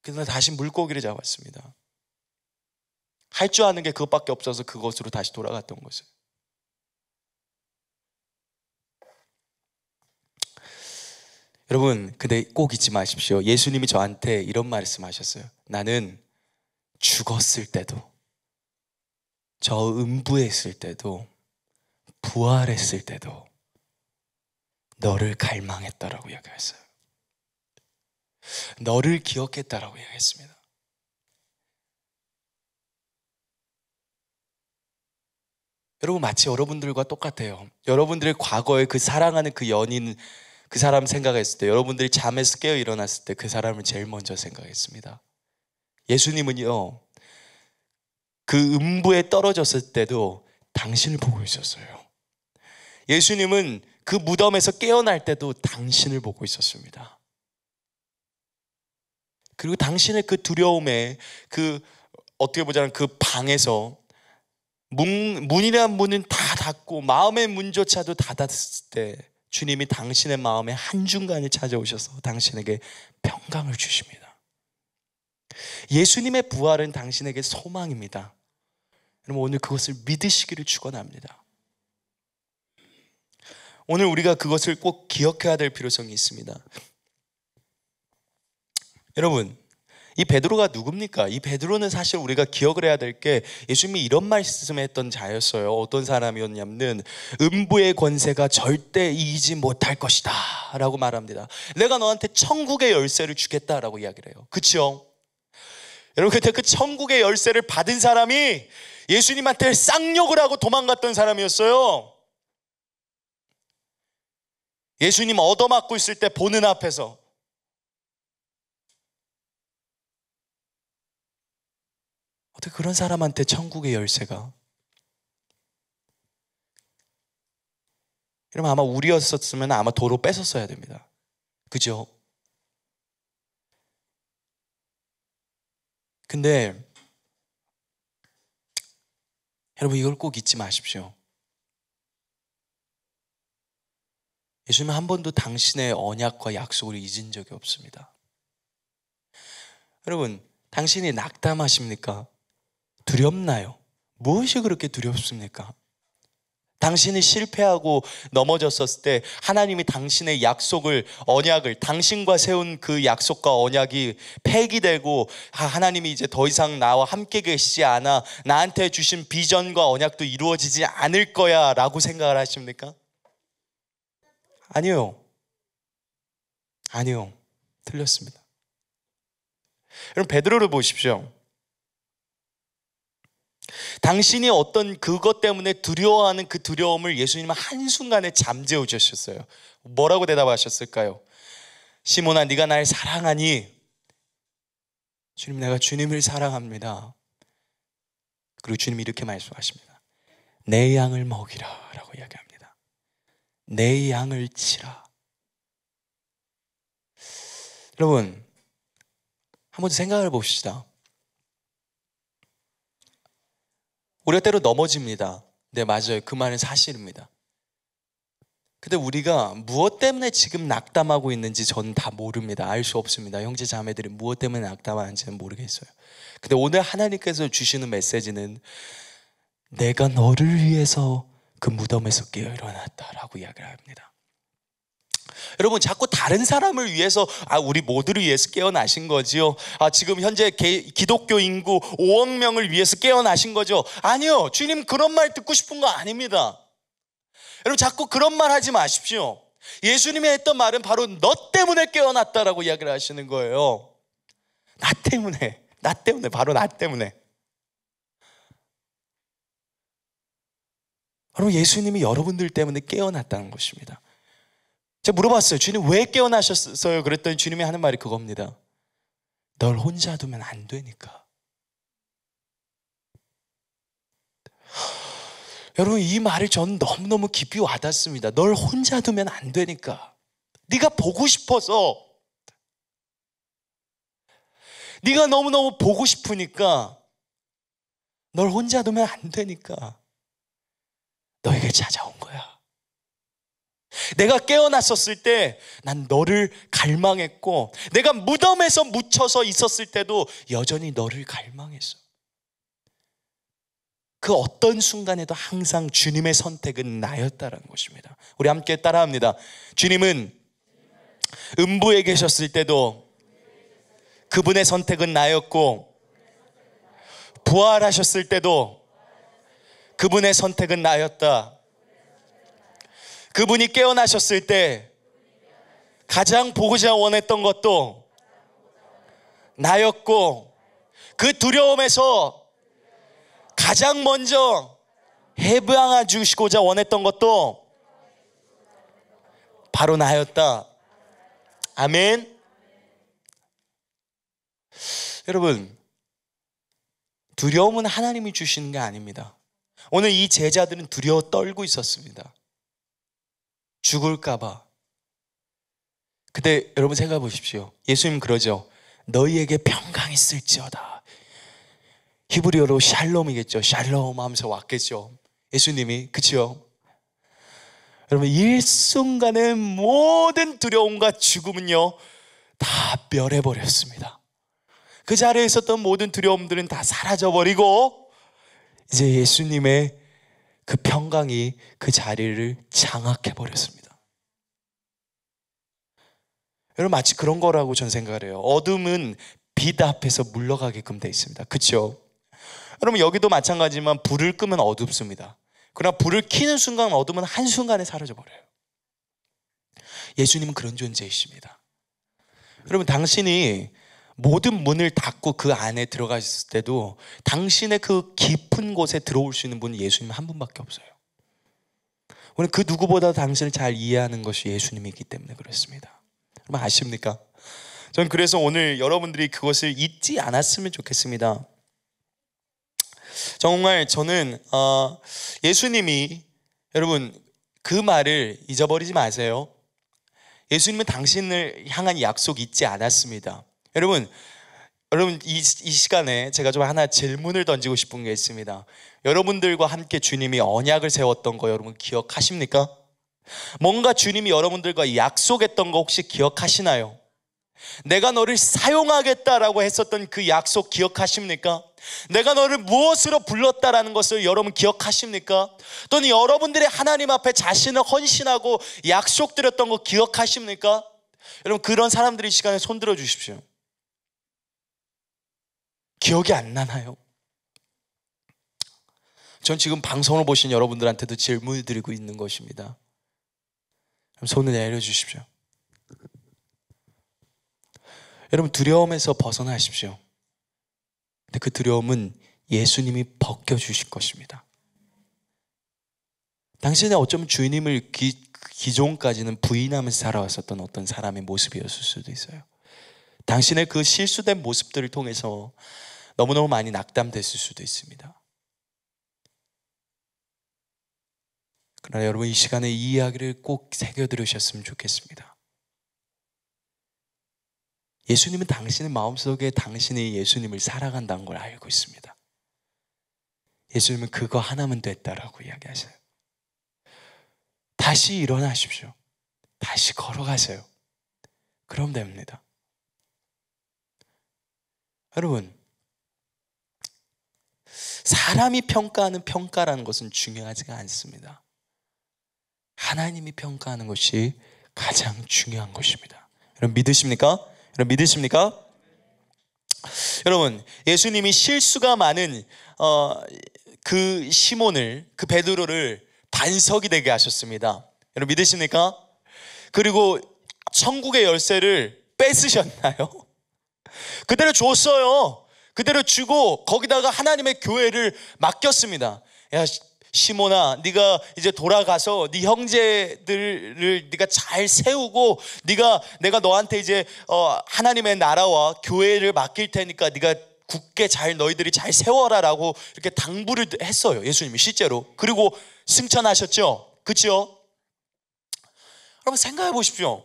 그러나 다시 물고기를 잡았습니다. 할 줄 아는 게 그것밖에 없어서 그것으로 다시 돌아갔던 것을. 여러분, 근데 꼭 잊지 마십시오. 예수님이 저한테 이런 말씀 하셨어요. 나는 죽었을 때도, 저 음부했을 때도, 부활했을 때도, 너를 갈망했다라고 이야기했어요. 너를 기억했다라고 이야기했습니다. 여러분 마치 여러분들과 똑같아요. 여러분들의 과거에 그 사랑하는 그 연인 그 사람 생각했을 때 여러분들이 잠에서 깨어 일어났을 때 그 사람을 제일 먼저 생각했습니다. 예수님은요. 그 음부에 떨어졌을 때도 당신을 보고 있었어요. 예수님은 그 무덤에서 깨어날 때도 당신을 보고 있었습니다. 그리고 당신의 그 두려움에 그 어떻게 보자면 그 방에서 문, 문이란 문은 다 닫고 마음의 문조차도 닫았을 때 주님이 당신의 마음의 한중간을 찾아오셔서 당신에게 평강을 주십니다. 예수님의 부활은 당신에게 소망입니다. 여러분 오늘 그것을 믿으시기를 축원합니다. 오늘 우리가 그것을 꼭 기억해야 될 필요성이 있습니다. 여러분 이 베드로가 누굽니까? 이 베드로는 사실 우리가 기억을 해야 될 게 예수님이 이런 말씀 했던 자였어요. 어떤 사람이었냐면 음부의 권세가 절대 이기지 못할 것이다 라고 말합니다. 내가 너한테 천국의 열쇠를 주겠다라고 이야기를 해요. 그치요? 여러분 그때 그 천국의 열쇠를 받은 사람이 예수님한테 쌍욕을 하고 도망갔던 사람이었어요. 예수님 얻어맞고 있을 때 보는 앞에서 어떻게 그런 사람한테 천국의 열쇠가? 이러면 아마 우리였었으면 아마 도로 뺏었어야 됩니다. 그죠? 근데 여러분 이걸 꼭 잊지 마십시오. 예수님은 한 번도 당신의 언약과 약속을 잊은 적이 없습니다. 여러분, 당신이 낙담하십니까? 두렵나요? 무엇이 그렇게 두렵습니까? 당신이 실패하고 넘어졌었을 때 하나님이 당신의 약속을 언약을 당신과 세운 그 약속과 언약이 폐기되고 아, 하나님이 이제 더 이상 나와 함께 계시지 않아 나한테 주신 비전과 언약도 이루어지지 않을 거야라고 생각을 하십니까? 아니요. 아니요. 틀렸습니다. 여러분 베드로를 보십시오. 당신이 어떤 그것 때문에 두려워하는 그 두려움을 예수님은 한순간에 잠재워 주셨어요. 뭐라고 대답하셨을까요? 시몬아 네가 날 사랑하니 주님 내가 주님을 사랑합니다. 그리고 주님이 이렇게 말씀하십니다. 내 양을 먹이라 라고 이야기합니다. 내 양을 치라. 여러분 한번 생각을 봅시다. 우리가 때로 넘어집니다. 네, 맞아요. 그 말은 사실입니다. 근데 우리가 무엇 때문에 지금 낙담하고 있는지 저는 다 모릅니다. 알 수 없습니다. 형제 자매들이 무엇 때문에 낙담하는지는 모르겠어요. 근데 오늘 하나님께서 주시는 메시지는 내가 너를 위해서 그 무덤에서 깨어 일어났다라고 이야기를 합니다. 여러분 자꾸 다른 사람을 위해서 아 우리 모두를 위해서 깨어나신 거지요. 아 지금 현재 개, 기독교 인구 5억 명을 위해서 깨어나신 거죠. 아니요. 주님 그런 말 듣고 싶은 거 아닙니다. 여러분 자꾸 그런 말 하지 마십시오. 예수님이 했던 말은 바로 너 때문에 깨어났다라고 이야기를 하시는 거예요. 나 때문에, 나 때문에, 바로 나 때문에. 여러분 예수님이 여러분들 때문에 깨어났다는 것입니다. 제가 물어봤어요. 주님 왜 깨어나셨어요? 그랬더니 주님이 하는 말이 그겁니다. 널 혼자 두면 안 되니까. 여러분 이 말이 전 너무너무 깊이 와닿습니다. 널 혼자 두면 안 되니까. 네가 보고 싶어서 네가 너무너무 보고 싶으니까 널 혼자 두면 안 되니까 너에게 찾아온 거야. 내가 깨어났었을 때 난 너를 갈망했고 내가 무덤에서 묻혀서 있었을 때도 여전히 너를 갈망했어. 그 어떤 순간에도 항상 주님의 선택은 나였다라는 것입니다. 우리 함께 따라합니다. 주님은 음부에 계셨을 때도 그분의 선택은 나였고 부활하셨을 때도 그분의 선택은 나였다. 그분이 깨어나셨을 때 가장 보고자 원했던 것도 나였고 그 두려움에서 가장 먼저 해방해 주시고자 원했던 것도 바로 나였다. 아멘. 여러분, 두려움은 하나님이 주시는 게 아닙니다. 오늘 이 제자들은 두려워 떨고 있었습니다. 죽을까봐. 근데 여러분 생각해 보십시오. 예수님 그러죠. 너희에게 평강 있을지어다. 히브리어로 샬롬이겠죠. 샬롬 하면서 왔겠죠. 예수님이. 그치 여러분, 일순간의 모든 두려움과 죽음은요, 다 멸해버렸습니다. 그 자리에 있었던 모든 두려움들은 다 사라져버리고, 이제 예수님의 그 평강이 그 자리를 장악해 버렸습니다. 여러분 마치 그런 거라고 전 생각을 해요. 어둠은 빛 앞에서 물러가게끔 돼 있습니다. 그렇죠? 여러분 여기도 마찬가지지만 불을 끄면 어둡습니다. 그러나 불을 켜는 순간 어둠은 한순간에 사라져 버려요. 예수님은 그런 존재이십니다. 여러분 당신이 모든 문을 닫고 그 안에 들어가셨을 때도 당신의 그 깊은 곳에 들어올 수 있는 분은 예수님 한 분밖에 없어요. 오늘 그 누구보다 당신을 잘 이해하는 것이 예수님이기 때문에 그렇습니다. 여러분 아십니까? 전 그래서 오늘 여러분들이 그것을 잊지 않았으면 좋겠습니다. 정말 저는 어, 예수님이 여러분 그 말을 잊어버리지 마세요. 예수님은 당신을 향한 약속 잊지 않았습니다. 여러분, 여러분 이, 이 시간에 제가 좀 하나 질문을 던지고 싶은 게 있습니다. 여러분들과 함께 주님이 언약을 세웠던 거 여러분 기억하십니까? 뭔가 주님이 여러분들과 약속했던 거 혹시 기억하시나요? 내가 너를 사용하겠다라고 했었던 그 약속 기억하십니까? 내가 너를 무엇으로 불렀다라는 것을 여러분 기억하십니까? 또는 여러분들의 하나님 앞에 자신을 헌신하고 약속드렸던 거 기억하십니까? 여러분 그런 사람들이 시간에 손들어 주십시오. 기억이 안 나나요? 전 지금 방송을 보신 여러분들한테도 질문을 드리고 있는 것입니다. 손을 내려주십시오. 여러분 두려움에서 벗어나십시오. 근데 그 두려움은 예수님이 벗겨 주실 것입니다. 당신은 어쩌면 주님을 기, 기존까지는 부인하면서 살아왔었던 어떤 사람의 모습이었을 수도 있어요. 당신의 그 실수된 모습들을 통해서 너무너무 많이 낙담됐을 수도 있습니다. 그러나 여러분 이 시간에 이 이야기를 꼭 새겨 들으셨으면 좋겠습니다. 예수님은 당신의 마음속에 당신이 예수님을 사랑한다는 걸 알고 있습니다. 예수님은 그거 하나면 됐다라고 이야기하세요. 다시 일어나십시오. 다시 걸어가세요. 그럼 됩니다. 여러분, 사람이 평가하는 평가라는 것은 중요하지가 않습니다. 하나님이 평가하는 것이 가장 중요한 것입니다. 여러분 믿으십니까? 여러분 믿으십니까? 여러분 예수님이 실수가 많은 어, 그 시몬을 그 베드로를 반석이 되게 하셨습니다. 여러분 믿으십니까? 그리고 천국의 열쇠를 뺏으셨나요? 그대로 줬어요. 그대로 주고 거기다가 하나님의 교회를 맡겼습니다. 야 시모나 네가 이제 돌아가서 네 형제들을 네가 잘 세우고 네가 내가 너한테 이제 어, 하나님의 나라와 교회를 맡길 테니까 네가 굳게 잘 너희들이 잘 세워라라고 이렇게 당부를 했어요. 예수님이 실제로. 그리고 승천하셨죠. 그렇죠? 여러분 생각해 보십시오.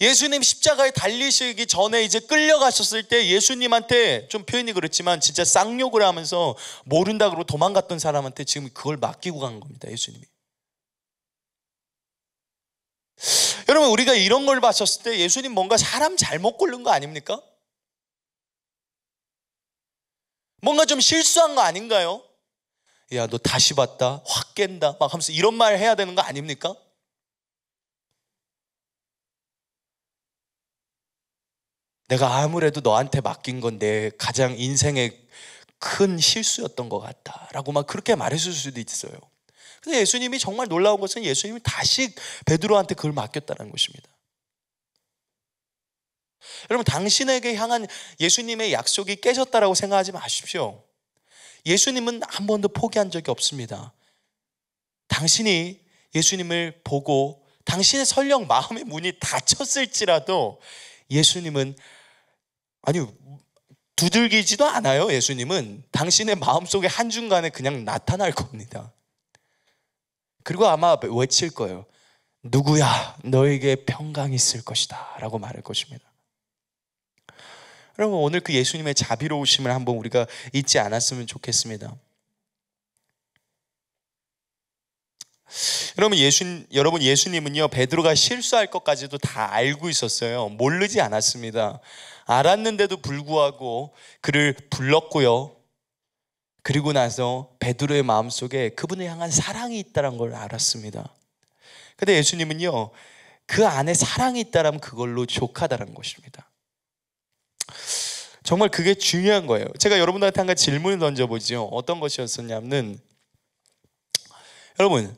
예수님 십자가에 달리시기 전에 이제 끌려가셨을 때 예수님한테 좀 표현이 그렇지만 진짜 쌍욕을 하면서 모른다 그러고 도망갔던 사람한테 지금 그걸 맡기고 간 겁니다. 예수님이. 여러분 우리가 이런 걸 봤었을 때 예수님 뭔가 사람 잘못 고른 거 아닙니까? 뭔가 좀 실수한 거 아닌가요? 야 너 다시 봤다 확 깬다 막 하면서 이런 말 해야 되는 거 아닙니까? 내가 아무래도 너한테 맡긴 건 내 가장 인생의 큰 실수였던 것 같다. 라고 막 그렇게 말했을 수도 있어요. 근데 예수님이 정말 놀라운 것은 예수님이 다시 베드로한테 그걸 맡겼다는 것입니다. 여러분, 당신에게 향한 예수님의 약속이 깨졌다라고 생각하지 마십시오. 예수님은 한 번도 포기한 적이 없습니다. 당신이 예수님을 보고 당신의 설령 마음의 문이 닫혔을지라도 예수님은 아니 두들기지도 않아요. 예수님은 당신의 마음속에 한중간에 그냥 나타날 겁니다. 그리고 아마 외칠 거예요. 누구야 너에게 평강이 있을 것이다 라고 말할 것입니다. 여러분 오늘 그 예수님의 자비로우심을 한번 우리가 잊지 않았으면 좋겠습니다. 여러분 예수 여러분 예수님은요 베드로가 실수할 것까지도 다 알고 있었어요. 모르지 않았습니다. 알았는데도 불구하고 그를 불렀고요. 그리고 나서 베드로의 마음속에 그분을 향한 사랑이 있다는 걸 알았습니다. 근데 예수님은요. 그 안에 사랑이 있다면 라 그걸로 족하다는 것입니다. 정말 그게 중요한 거예요. 제가 여러분들한테 한 가지 질문을 던져보죠. 어떤 것이었었냐면, 여러분,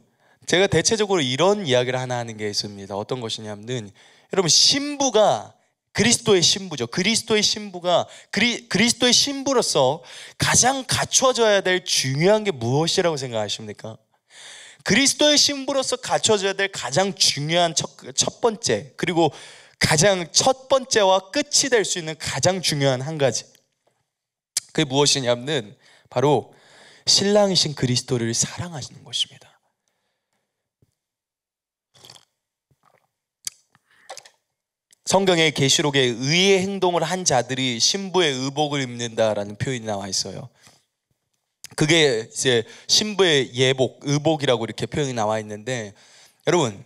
제가 대체적으로 이런 이야기를 하나 하는 게 있습니다. 어떤 것이냐면, 여러분, 신부가 그리스도의 신부죠. 그리스도의 신부가 그리, 그리스도의 신부로서 가장 갖춰져야 될 중요한 게 무엇이라고 생각하십니까? 그리스도의 신부로서 갖춰져야 될 가장 중요한 첫, 첫 번째 그리고 가장 첫 번째와 끝이 될 수 있는 가장 중요한 한 가지 그게 무엇이냐면 바로 신랑이신 그리스도를 사랑하시는 것입니다. 성경의 계시록에 의의 행동을 한 자들이 신부의 의복을 입는다라는 표현이 나와 있어요. 그게 이제 신부의 예복, 의복이라고 이렇게 표현이 나와 있는데 여러분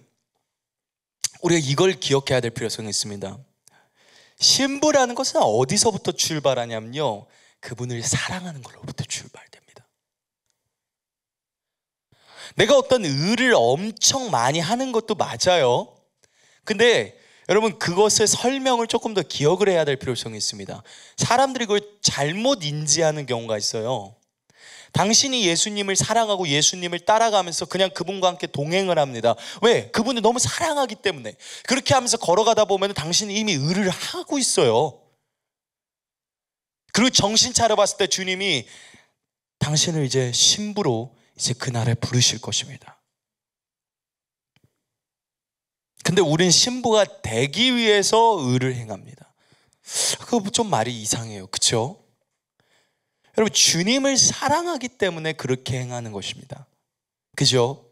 우리가 이걸 기억해야 될 필요성이 있습니다. 신부라는 것은 어디서부터 출발하냐면요. 그분을 사랑하는 걸로부터 출발됩니다. 내가 어떤 의를 엄청 많이 하는 것도 맞아요. 근데 여러분 그것의 설명을 조금 더 기억을 해야 될 필요성이 있습니다. 사람들이 그걸 잘못 인지하는 경우가 있어요. 당신이 예수님을 사랑하고 예수님을 따라가면서 그냥 그분과 함께 동행을 합니다. 왜? 그분을 너무 사랑하기 때문에. 그렇게 하면서 걸어가다 보면 당신이 이미 의를 하고 있어요. 그리고 정신 차려봤을 때 주님이 당신을 이제 신부로 이제 그날에 부르실 것입니다. 근데 우린 신부가 되기 위해서 의를 행합니다. 아, 그거 좀 말이 이상해요. 그쵸? 여러분, 주님을 사랑하기 때문에 그렇게 행하는 것입니다. 그죠?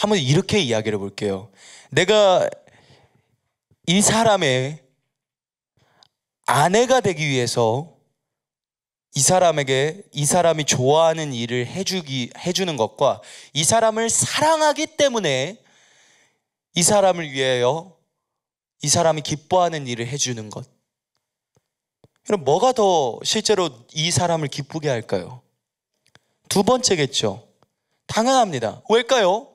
한번 이렇게 이야기를 볼게요. 내가 이 사람의 아내가 되기 위해서 이 사람에게 이 사람이 좋아하는 일을 해주기, 해주는 것과 이 사람을 사랑하기 때문에 이 사람을 위하여 이 사람이 기뻐하는 일을 해주는 것. 그럼 뭐가 더 실제로 이 사람을 기쁘게 할까요? 두 번째겠죠. 당연합니다. 왜일까요?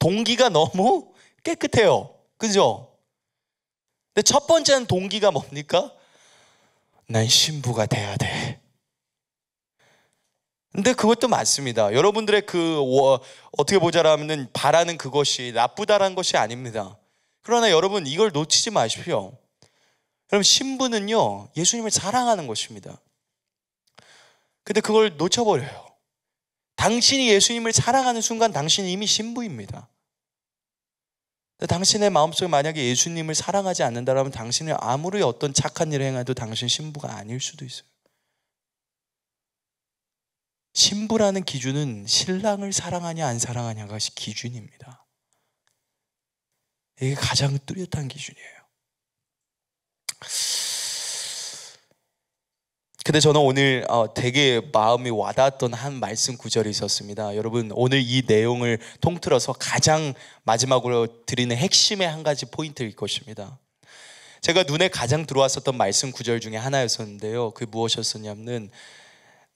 동기가 너무 깨끗해요. 그죠? 근데 첫 번째는 동기가 뭡니까? 난 신부가 돼야 돼. 근데 그것도 맞습니다. 여러분들의 그 어떻게 보자라면 바라는 그것이 나쁘다라는 것이 아닙니다. 그러나 여러분 이걸 놓치지 마십시오. 그럼 신부는요 예수님을 사랑하는 것입니다. 근데 그걸 놓쳐버려요. 당신이 예수님을 사랑하는 순간 당신이 이미 신부입니다. 당신의 마음속에 만약에 예수님을 사랑하지 않는다면 당신은 아무리 어떤 착한 일을 행해도 당신 신부가 아닐 수도 있어요. 신부라는 기준은 신랑을 사랑하냐 안 사랑하냐가 기준입니다. 이게 가장 뚜렷한 기준이에요. 근데 저는 오늘 어, 되게 마음이 와닿았던 한 말씀 구절이 있었습니다. 여러분 오늘 이 내용을 통틀어서 가장 마지막으로 드리는 핵심의 한 가지 포인트일 것입니다. 제가 눈에 가장 들어왔었던 말씀 구절 중에 하나였었는데요. 그 무엇이었었냐면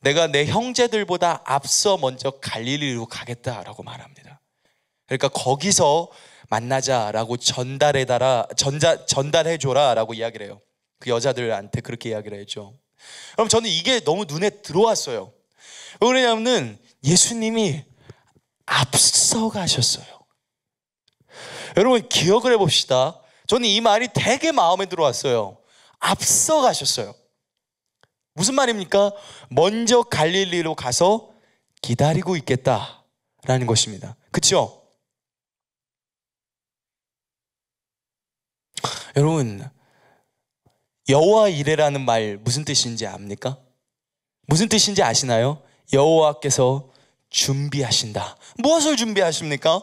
내가 내 형제들보다 앞서 먼저 갈릴리로 가겠다라고 말합니다. 그러니까 거기서 만나자라고 전달해달라, 전자, 전달해줘라라고 이야기를 해요. 그 여자들한테 그렇게 이야기를 했죠. 그럼 저는 이게 너무 눈에 들어왔어요. 왜냐면 예수님이 앞서가셨어요. 여러분 기억을 해봅시다. 저는 이 말이 되게 마음에 들어왔어요. 앞서가셨어요. 무슨 말입니까? 먼저 갈릴리로 가서 기다리고 있겠다라는 것입니다. 그쵸 여러분 여호와 이레라는 말 무슨 뜻인지 압니까? 무슨 뜻인지 아시나요? 여호와께서 준비하신다. 무엇을 준비하십니까?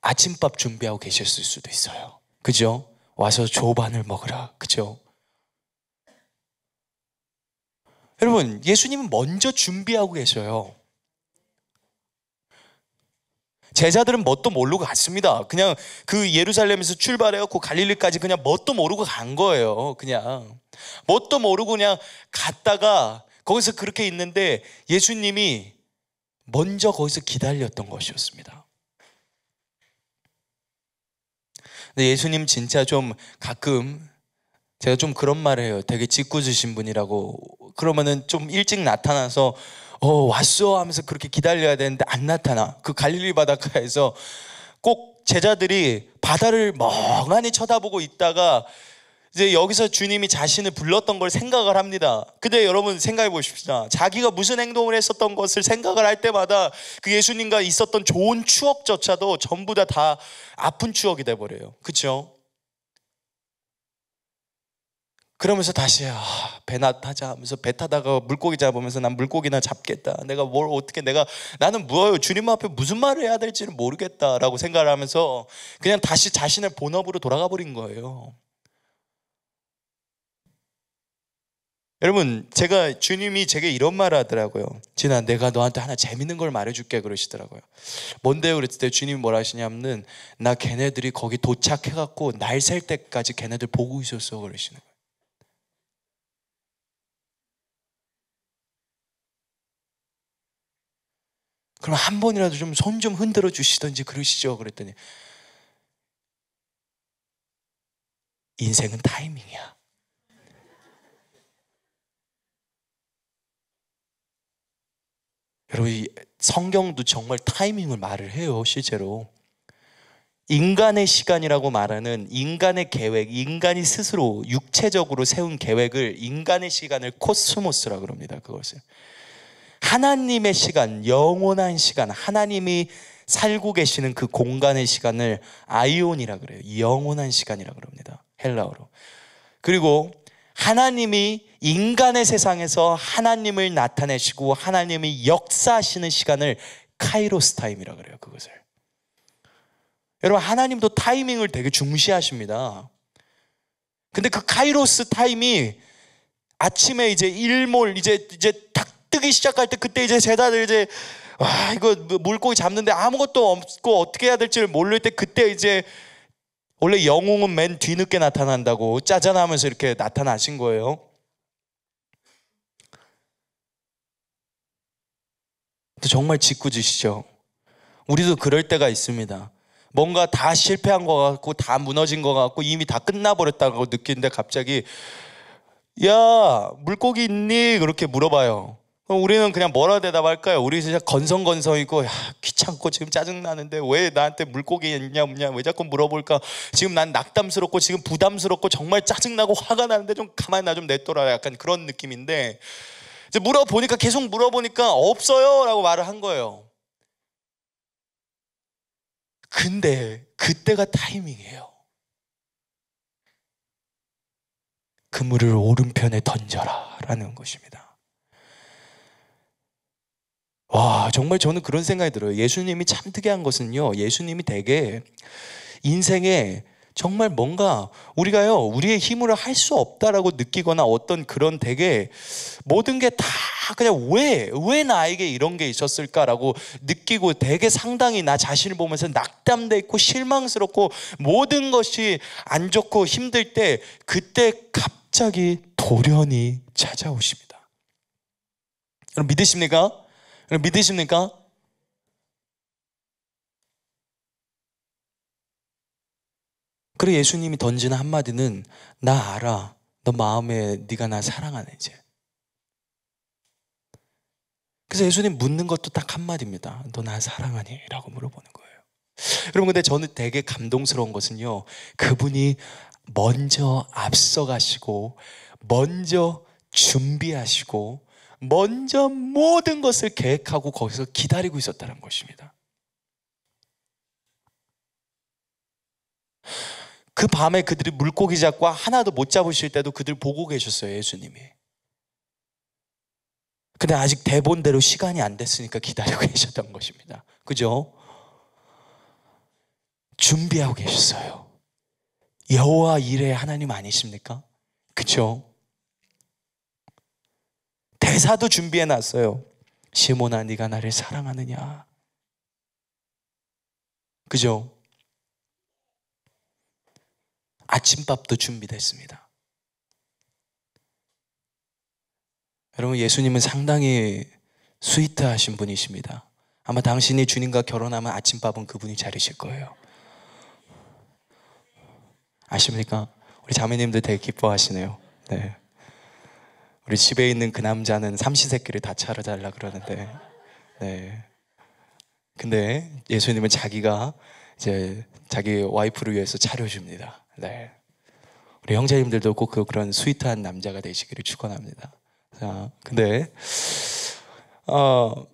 아침밥 준비하고 계셨을 수도 있어요. 그죠? 와서 조반을 먹으라. 그죠? 여러분, 예수님은 먼저 준비하고 계셔요. 제자들은 뭣도 모르고 갔습니다. 그냥 그 예루살렘에서 출발해갖고 그 갈릴리까지 그냥 뭣도 모르고 간 거예요. 그냥. 뭣도 모르고 그냥 갔다가 거기서 그렇게 있는데 예수님이 먼저 거기서 기다렸던 것이었습니다. 근데 예수님 진짜 좀 가끔 제가 좀 그런 말을 해요. 되게 짓궂으신 분이라고. 그러면은 좀 일찍 나타나서 어, 왔어 하면서 그렇게 기다려야 되는데 안 나타나. 그 갈릴리 바닷가에서 꼭 제자들이 바다를 멍하니 쳐다보고 있다가 이제 여기서 주님이 자신을 불렀던 걸 생각을 합니다. 근데 여러분 생각해 보십시다. 자기가 무슨 행동을 했었던 것을 생각을 할 때마다 그 예수님과 있었던 좋은 추억조차도 전부 다 다 아픈 추억이 돼 버려요. 그렇죠? 그러면서 다시 아, 배나 타자 하면서 배 타다가 물고기 잡으면서 난 물고기나 잡겠다. 내가 뭘 어떻게 내가 나는 뭐예요? 주님 앞에 무슨 말을 해야 될지는 모르겠다라고 생각을 하면서 그냥 다시 자신의 본업으로 돌아가 버린 거예요. 여러분, 제가 주님이 제게 이런 말을 하더라고요. 진아, 내가 너한테 하나 재밌는 걸 말해줄게 그러시더라고요. 뭔데요? 그랬을 때 주님이 뭐라 하시냐면은 나 걔네들이 거기 도착해갖고 날 셀 때까지 걔네들 보고 있었어 그러시는 거예요. 그럼 한 번이라도 좀 손좀 좀 흔들어 주시던지 그러시죠. 그랬더니 인생은 타이밍이야. 여러분 성경도 정말 타이밍을 말을 해요. 실제로 인간의 시간이라고 말하는 인간의 계획, 인간이 스스로 육체적으로 세운 계획을 인간의 시간을 코스모스라 그럽니다. 그것을. 하나님의 시간, 영원한 시간, 하나님이 살고 계시는 그 공간의 시간을 아이온이라 그래요. 영원한 시간이라 그럽니다. 헬라어로. 그리고 하나님이 인간의 세상에서 하나님을 나타내시고 하나님이 역사하시는 시간을 카이로스 타임이라 그래요. 그것을. 여러분 하나님도 타이밍을 되게 중시하십니다. 근데 그 카이로스 타임이 아침에 이제 일몰 이제 이제 탁 뜨기 시작할 때 그때 이제 제다들 이제 아 이거 뭐 물고기 잡는데 아무것도 없고 어떻게 해야 될지를 모를 때 그때 이제 원래 영웅은 맨 뒤늦게 나타난다고 짜잔하면서 이렇게 나타나신 거예요. 정말 짓궂으시죠. 우리도 그럴 때가 있습니다. 뭔가 다 실패한 것 같고 다 무너진 것 같고 이미 다 끝나버렸다고 느끼는데 갑자기 야 물고기 있니? 그렇게 물어봐요. 그럼 우리는 그냥 뭐라 대답할까요? 우리 진짜 건성건성이고 야, 귀찮고 지금 짜증나는데 왜 나한테 물고기 있냐 없냐 왜 자꾸 물어볼까? 지금 난 낙담스럽고 지금 부담스럽고 정말 짜증나고 화가 나는데 좀 가만히 나좀 냅둬라 약간 그런 느낌인데 이제 물어보니까 계속 물어보니까 없어요 라고 말을 한 거예요. 근데 그때가 타이밍이에요. 그물을 오른편에 던져라 라는 것입니다. 와, 정말 저는 그런 생각이 들어요. 예수님이 참 특이한 것은요. 예수님이 되게 인생에 정말 뭔가 우리가요, 우리의 힘으로 할 수 없다라고 느끼거나 어떤 그런 되게 모든 게 다 그냥 왜, 왜 나에게 이런 게 있었을까라고 느끼고 되게 상당히 나 자신을 보면서 낙담돼 있고 실망스럽고 모든 것이 안 좋고 힘들 때 그때 갑자기 돌연이 찾아오십니다. 여러분 믿으십니까? 믿으십니까? 그리고 예수님이 던지는 한마디는 나 알아. 너 마음에 네가 나 사랑하는 이제. 그래서 예수님 묻는 것도 딱 한마디입니다. 너 나 사랑하니? 라고 물어보는 거예요. 여러분 근데 저는 되게 감동스러운 것은요. 그분이 먼저 앞서가시고 먼저 준비하시고 먼저 모든 것을 계획하고 거기서 기다리고 있었다는 것입니다. 그 밤에 그들이 물고기 잡고 하나도 못 잡으실 때도 그들 보고 계셨어요, 예수님이. 근데 아직 대본대로 시간이 안 됐으니까 기다리고 계셨던 것입니다. 그죠? 준비하고 계셨어요. 여호와 일의 하나님 아니십니까? 그죠? 대사도 준비해 놨어요. 시몬아 네가 나를 사랑하느냐? 그죠? 아침밥도 준비됐습니다. 여러분 예수님은 상당히 스위트하신 분이십니다. 아마 당신이 주님과 결혼하면 아침밥은 그분이 차리실 거예요. 아십니까? 우리 자매님들 되게 기뻐하시네요. 네. 우리 집에 있는 그 남자는 삼시세끼를 다 차려달라 그러는데, 네. 근데 예수님은 자기가 이제 자기 와이프를 위해서 차려줍니다. 네. 우리 형제님들도 꼭 그, 런 스윗한 남자가 되시기를 축원합니다. 자, 근데 어,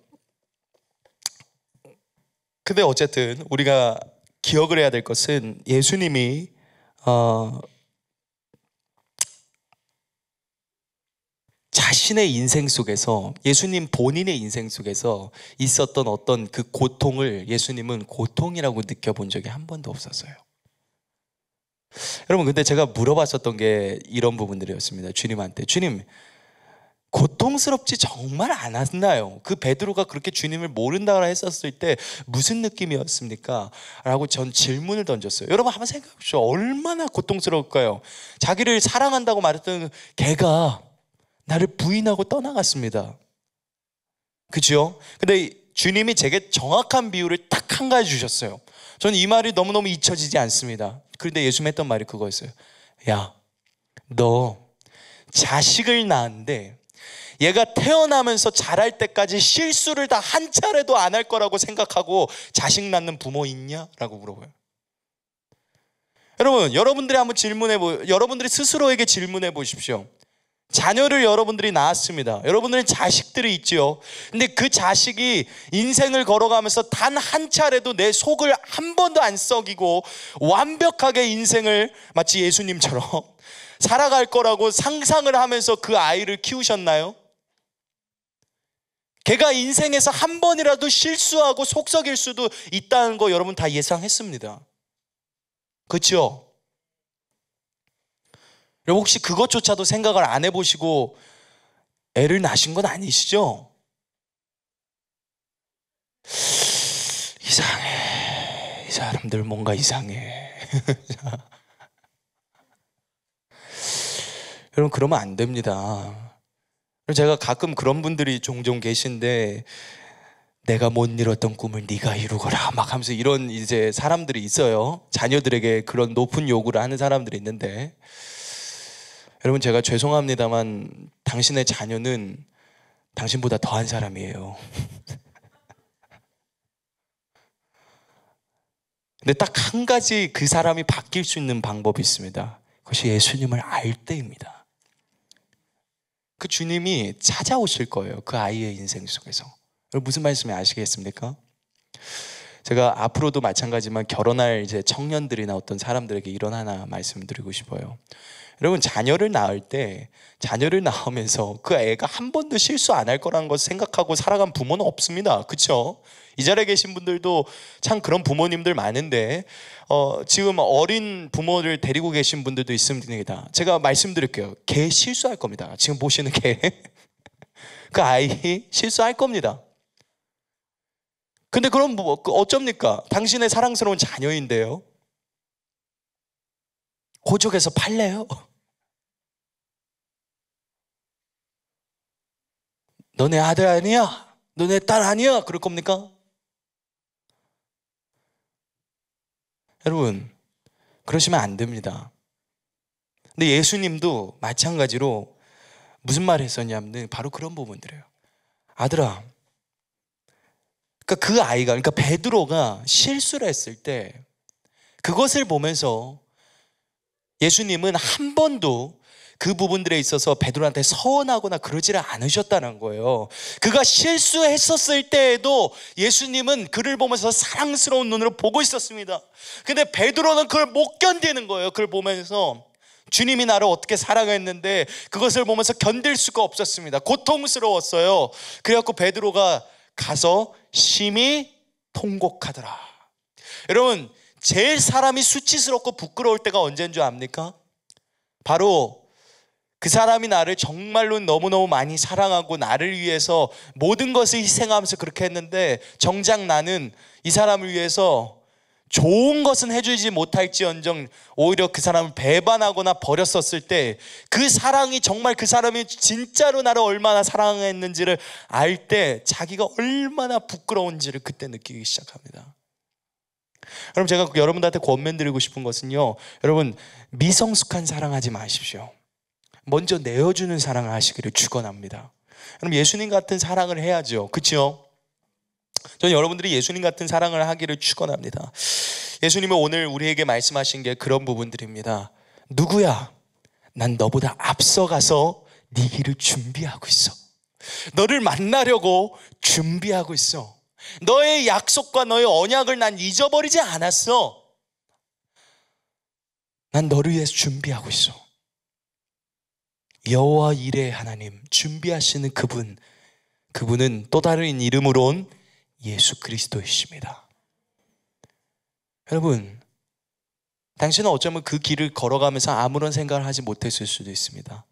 근데 어쨌든 우리가 기억을 해야 될 것은 예수님이 어, 자신의 인생 속에서 예수님 본인의 인생 속에서 있었던 어떤 그 고통을 예수님은 고통이라고 느껴본 적이 한 번도 없었어요. 여러분 근데 제가 물어봤었던 게 이런 부분들이었습니다. 주님한테 주님 고통스럽지 정말 않았나요? 그 베드로가 그렇게 주님을 모른다고 했었을 때 무슨 느낌이었습니까? 라고 전 질문을 던졌어요. 여러분 한번 생각해 보십시오. 얼마나 고통스러울까요? 자기를 사랑한다고 말했던 개가 나를 부인하고 떠나갔습니다. 그죠? 근데 주님이 제게 정확한 비유를 딱한 가지 주셨어요. 저는 이 말이 너무너무 잊혀지지 않습니다. 그런데 예수님 했던 말이 그거였어요. 야, 너 자식을 낳았는데 얘가 태어나면서 자랄 때까지 실수를 다 한 차례도 안 할 거라고 생각하고 자식 낳는 부모 있냐? 라고 물어봐요. 여러분, 여러분들이 한번 질문해 보, 여러분들이 스스로에게 질문해 보십시오. 자녀를 여러분들이 낳았습니다. 여러분들은 자식들이 있지요. 근데 그 자식이 인생을 걸어가면서 단 한 차례도 내 속을 한 번도 안 썩이고 완벽하게 인생을 마치 예수님처럼 살아갈 거라고 상상을 하면서 그 아이를 키우셨나요? 걔가 인생에서 한 번이라도 실수하고 속썩일 수도 있다는 거 여러분 다 예상했습니다. 그렇죠? 여러분 혹시 그것조차도 생각을 안 해보시고 애를 낳으신 건 아니시죠? 이상해. 이 사람들 뭔가 이상해. 여러분 그러면 안 됩니다. 제가 가끔 그런 분들이 종종 계신데 내가 못 이뤘던 꿈을 네가 이루거라 막 하면서 이런 이제 사람들이 있어요. 자녀들에게 그런 높은 요구를 하는 사람들이 있는데 여러분 제가 죄송합니다만 당신의 자녀는 당신보다 더한 사람이에요. 근데 딱 한 가지 그 사람이 바뀔 수 있는 방법이 있습니다. 그것이 예수님을 알 때입니다. 그 주님이 찾아오실 거예요. 그 아이의 인생 속에서. 무슨 말씀이 아시겠습니까? 제가 앞으로도 마찬가지만 결혼할 이제 청년들이나 어떤 사람들에게 이런 하나 말씀드리고 싶어요. 여러분 자녀를 낳을 때 자녀를 낳으면서 그 애가 한 번도 실수 안 할 거라는 것을 생각하고 살아간 부모는 없습니다. 그렇죠? 이 자리에 계신 분들도 참 그런 부모님들 많은데 어, 지금 어린 부모를 데리고 계신 분들도 있습니다. 제가 말씀드릴게요. 개 실수할 겁니다. 지금 보시는 개. 그 아이 실수할 겁니다. 근데 그럼 뭐 그 어쩝니까? 당신의 사랑스러운 자녀인데요. 호족에서 팔래요? 너네 아들 아니야? 너네 딸 아니야? 그럴 겁니까? 여러분, 그러시면 안 됩니다. 근데 예수님도 마찬가지로 무슨 말을 했었냐면 바로 그런 부분들이에요. 아들아. 그러니까 그 아이가 그러니까 베드로가 실수를 했을 때 그것을 보면서 예수님은 한 번도 그 부분들에 있어서 베드로한테 서운하거나 그러지를 않으셨다는 거예요. 그가 실수했었을 때에도 예수님은 그를 보면서 사랑스러운 눈으로 보고 있었습니다. 근데 베드로는 그걸 못 견디는 거예요. 그걸 보면서 주님이 나를 어떻게 사랑했는데 그것을 보면서 견딜 수가 없었습니다. 고통스러웠어요. 그래갖고 베드로가 가서 심히 통곡하더라. 여러분, 제일 사람이 수치스럽고 부끄러울 때가 언젠줄 압니까? 바로 그 사람이 나를 정말로 너무너무 많이 사랑하고 나를 위해서 모든 것을 희생하면서 그렇게 했는데 정작 나는 이 사람을 위해서 좋은 것은 해주지 못할지언정 오히려 그 사람을 배반하거나 버렸었을 때 그 사랑이 정말 그 사람이 진짜로 나를 얼마나 사랑했는지를 알 때 자기가 얼마나 부끄러운지를 그때 느끼기 시작합니다. 여러분 제가 여러분들한테 권면 드리고 싶은 것은요. 여러분 미성숙한 사랑하지 마십시오. 먼저 내어주는 사랑을 하시기를 축원합니다. 그럼 예수님 같은 사랑을 해야죠. 그렇죠? 저는 여러분들이 예수님 같은 사랑을 하기를 축원합니다. 예수님은 오늘 우리에게 말씀하신 게 그런 부분들입니다. 누구야? 난 너보다 앞서가서 네 길을 준비하고 있어. 너를 만나려고 준비하고 있어. 너의 약속과 너의 언약을 난 잊어버리지 않았어. 난 너를 위해서 준비하고 있어. 여호와 일레 하나님 준비하시는 그분 그분은 또 다른 이름으로 온 예수 그리스도이십니다. 여러분 당신은 어쩌면 그 길을 걸어가면서 아무런 생각을 하지 못했을 수도 있습니다.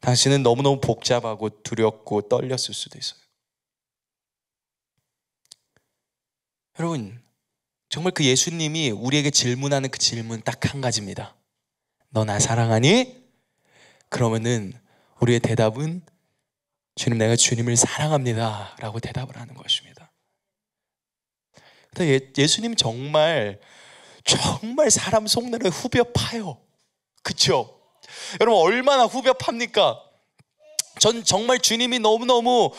당신은 너무너무 복잡하고 두렵고 떨렸을 수도 있어요. 여러분, 정말 그 예수님이 우리에게 질문하는 그 질문 딱 한 가지입니다. 너 나 사랑하니? 그러면은 우리의 대답은 주님 내가 주님을 사랑합니다라고 대답을 하는 것입니다. 근 예, 수님 정말 정말 사람 속내를 후벼 파요. 그쵸? 여러분 얼마나 후벼 팝니까? 전 정말 주님이 너무너무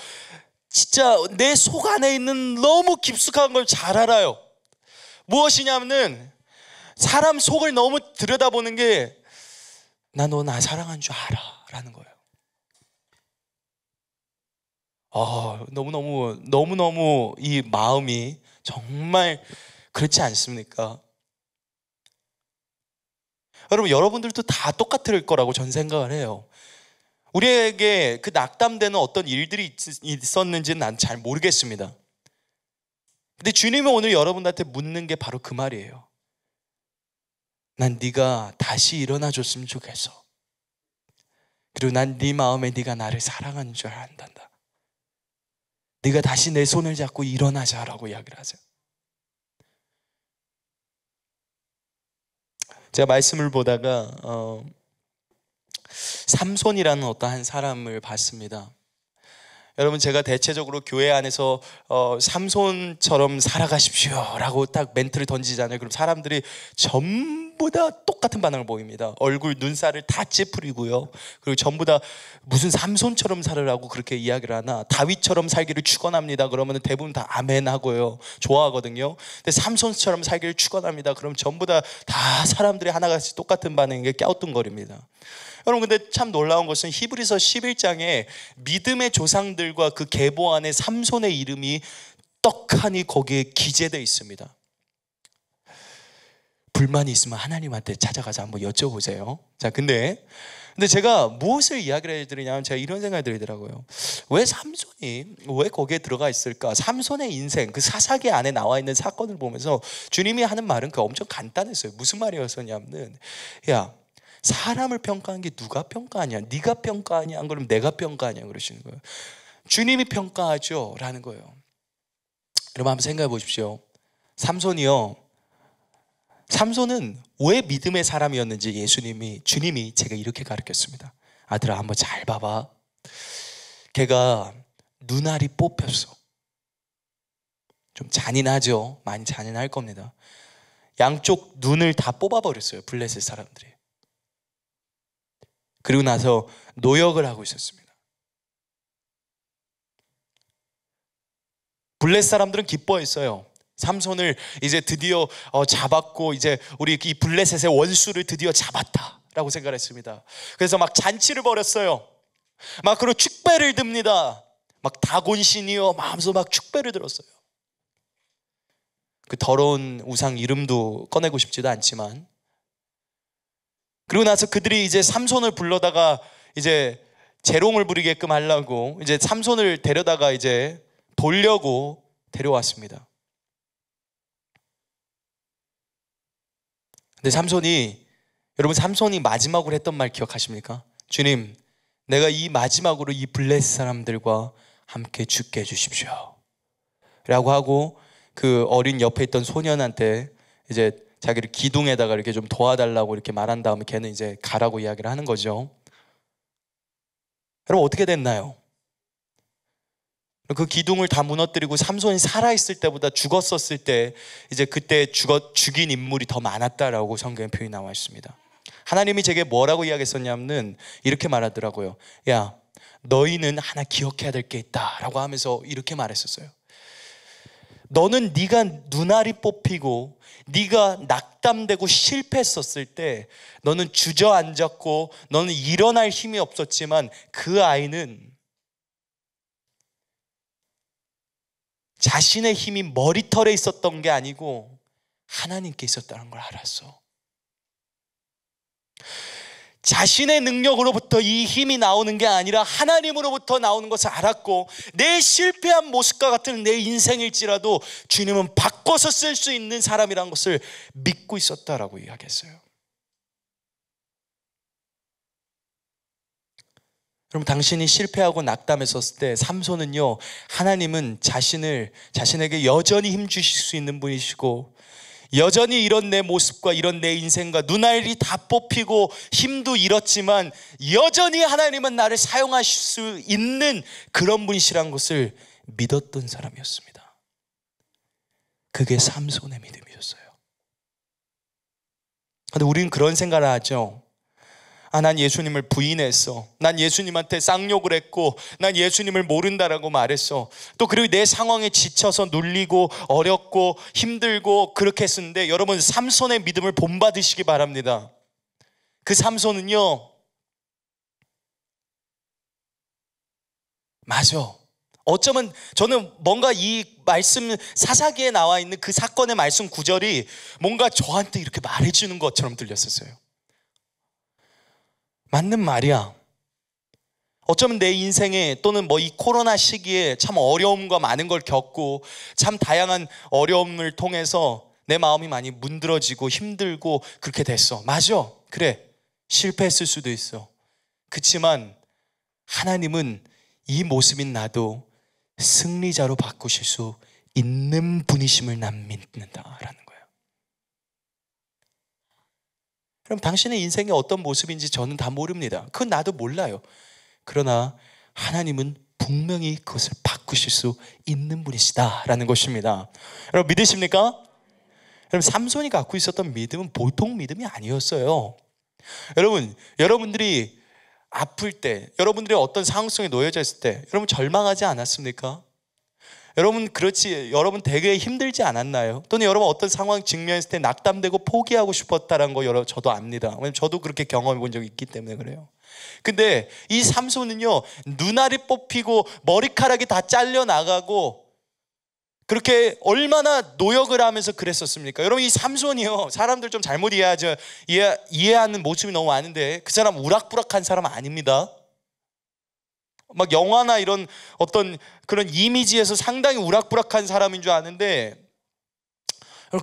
진짜 내 속 안에 있는 너무 깊숙한 걸 잘 알아요. 무엇이냐면은 사람 속을 너무 들여다보는 게 나너나 사랑한 줄 알아. 라는 거예요. 어, 너무너무, 너무너무 이 마음이 정말 그렇지 않습니까? 여러분, 여러분들도 다 똑같을 거라고 전 생각을 해요. 우리에게 그 낙담되는 어떤 일들이 있었는지는 난 잘 모르겠습니다. 근데 주님이 오늘 여러분한테 묻는 게 바로 그 말이에요. 난 네가 다시 일어나 줬으면 좋겠어. 그리고 난 네 마음에 네가 나를 사랑하는 줄 안단다. 네가 다시 내 손을 잡고 일어나자라고 이야기를 하죠. 제가 말씀을 보다가 어, 삼손이라는 어떠한 사람을 봤습니다. 여러분 제가 대체적으로 교회 안에서 어, 삼손처럼 살아가십시오라고 딱 멘트를 던지잖아요. 그럼 사람들이 전부 다 똑같은 반응을 보입니다. 얼굴 눈살을 다 찌푸리고요. 그리고 전부 다 무슨 삼손처럼 살으라고 그렇게 이야기를 하나 다윗처럼 살기를 축원합니다. 그러면 대부분 다 아멘하고요. 좋아하거든요. 근데 삼손처럼 살기를 축원합니다. 그럼 전부 다 다 사람들이 하나같이 똑같은 반응게깨우뚱거립니다 여러분 근데 참 놀라운 것은 히브리서 11장에 믿음의 조상들과 그 계보 안에 삼손의 이름이 떡하니 거기에 기재되어 있습니다. 불만이 있으면 하나님한테 찾아가서 한번 여쭤보세요. 자, 근데 근데 제가 무엇을 이야기를 해드리냐면 제가 이런 생각이 들더라고요. 왜 삼손이 왜 거기에 들어가 있을까? 삼손의 인생 그 사사기 안에 나와 있는 사건을 보면서 주님이 하는 말은 그 엄청 간단했어요. 무슨 말이었었냐면은 야 사람을 평가한 게 누가 평가하냐? 네가 평가하냐? 안 그러면 내가 평가하냐? 그러시는 거예요. 주님이 평가하죠. 라는 거예요. 여러분 한번 생각해 보십시오. 삼손이요. 삼손은 왜 믿음의 사람이었는지 예수님이, 주님이 제가 이렇게 가르쳤습니다. 아들아, 한번 잘 봐봐. 걔가 눈알이 뽑혔어. 좀 잔인하죠? 많이 잔인할 겁니다. 양쪽 눈을 다 뽑아버렸어요. 블레셋 사람들이. 그리고 나서 노역을 하고 있었습니다. 블렛 사람들은 기뻐했어요. 삼손을 이제 드디어 어, 잡았고 이제 우리 이 블레셋의 원수를 드디어 잡았다라고 생각했습니다. 그래서 막 잔치를 벌였어요. 막 그런 축배를 듭니다. 막 다곤신이요 마음서 막 축배를 들었어요. 그 더러운 우상 이름도 꺼내고 싶지도 않지만 그리고 나서 그들이 이제 삼손을 불러다가 이제 재롱을 부리게끔 하려고 이제 삼손을 데려다가 이제 돌려고 데려왔습니다. 근데 삼손이 여러분 삼손이 마지막으로 했던 말 기억하십니까? 주님, 내가 이 마지막으로 이 블레스 사람들과 함께 죽게 해주십시오. 라고 하고 그 어린 옆에 있던 소년한테 이제 자기를 기둥에다가 이렇게 좀 도와달라고 이렇게 말한 다음에 걔는 이제 가라고 이야기를 하는 거죠. 여러분 어떻게 됐나요? 그 기둥을 다 무너뜨리고 삼손이 살아있을 때보다 죽었었을 때 이제 그때 죽었, 죽인 인물이 더 많았다라고 성경에 표현이 나와 있습니다. 하나님이 제게 뭐라고 이야기했었냐면 이렇게 말하더라고요. 야 너희는 하나 기억해야 될 게 있다라고 하면서 이렇게 말했었어요. 너는 네가 눈알이 뽑히고 네가 낙담되고 실패했었을 때 너는 주저앉았고 너는 일어날 힘이 없었지만 그 아이는 자신의 힘이 머리털에 있었던 게 아니고 하나님께 있었다는 걸 알았어. 자신의 능력으로부터 이 힘이 나오는 게 아니라 하나님으로부터 나오는 것을 알았고 내 실패한 모습과 같은 내 인생일지라도 주님은 바꿔서 쓸 수 있는 사람이란 것을 믿고 있었다라고 이야기했어요. 그럼 당신이 실패하고 낙담했었을 때 삼손은요 하나님은 자신을 자신에게 여전히 힘 주실 수 있는 분이시고 여전히 이런 내 모습과 이런 내 인생과 눈알이 다 뽑히고 힘도 잃었지만 여전히 하나님은 나를 사용하실 수 있는 그런 분이시란 것을 믿었던 사람이었습니다. 그게 삼손의 믿음이었어요. 근데 우리는 그런 생각을 하죠. 아, 난 예수님을 부인했어. 난 예수님한테 쌍욕을 했고, 난 예수님을 모른다라고 말했어. 또 그리고 내 상황에 지쳐서 눌리고, 어렵고, 힘들고, 그렇게 했는데, 었 여러분, 삼손의 믿음을 본받으시기 바랍니다. 그 삼손은요, 맞아. 어쩌면 저는 뭔가 이 말씀 사사기에 나와 있는 그 사건의 말씀 구절이 뭔가 저한테 이렇게 말해주는 것처럼 들렸었어요. 맞는 말이야. 어쩌면 내 인생에 또는 뭐 이 코로나 시기에 참 어려움과 많은 걸 겪고 참 다양한 어려움을 통해서 내 마음이 많이 문드러지고 힘들고 그렇게 됐어. 맞아. 그래. 실패했을 수도 있어. 그치만 하나님은 이 모습인 나도 승리자로 바꾸실 수 있는 분이심을 난 믿는다라는 그럼 당신의 인생이 어떤 모습인지 저는 다 모릅니다. 그건 나도 몰라요. 그러나 하나님은 분명히 그것을 바꾸실 수 있는 분이시다라는 것입니다. 여러분 믿으십니까? 여러분 삼손이 갖고 있었던 믿음은 보통 믿음이 아니었어요. 여러분 여러분들이 아플 때, 여러분들이 어떤 상황 속에 놓여져 있을 때, 여러분 절망하지 않았습니까? 여러분 그렇지 여러분 되게 힘들지 않았나요? 또는 여러분 어떤 상황 직면했을 때 낙담되고 포기하고 싶었다라는 거 여러분 저도 압니다. 왜냐면 저도 그렇게 경험해 본 적이 있기 때문에 그래요. 근데 이 삼손은요 눈알이 뽑히고 머리카락이 다 잘려 나가고 그렇게 얼마나 노역을 하면서 그랬었습니까? 여러분 이 삼손이요 사람들 좀 잘못 이해하죠 이해, 이해하는 모습이 너무 많은데 그 사람 우락부락한 사람 아닙니다. 막 영화나 이런 어떤 그런 이미지에서 상당히 우락부락한 사람인 줄 아는데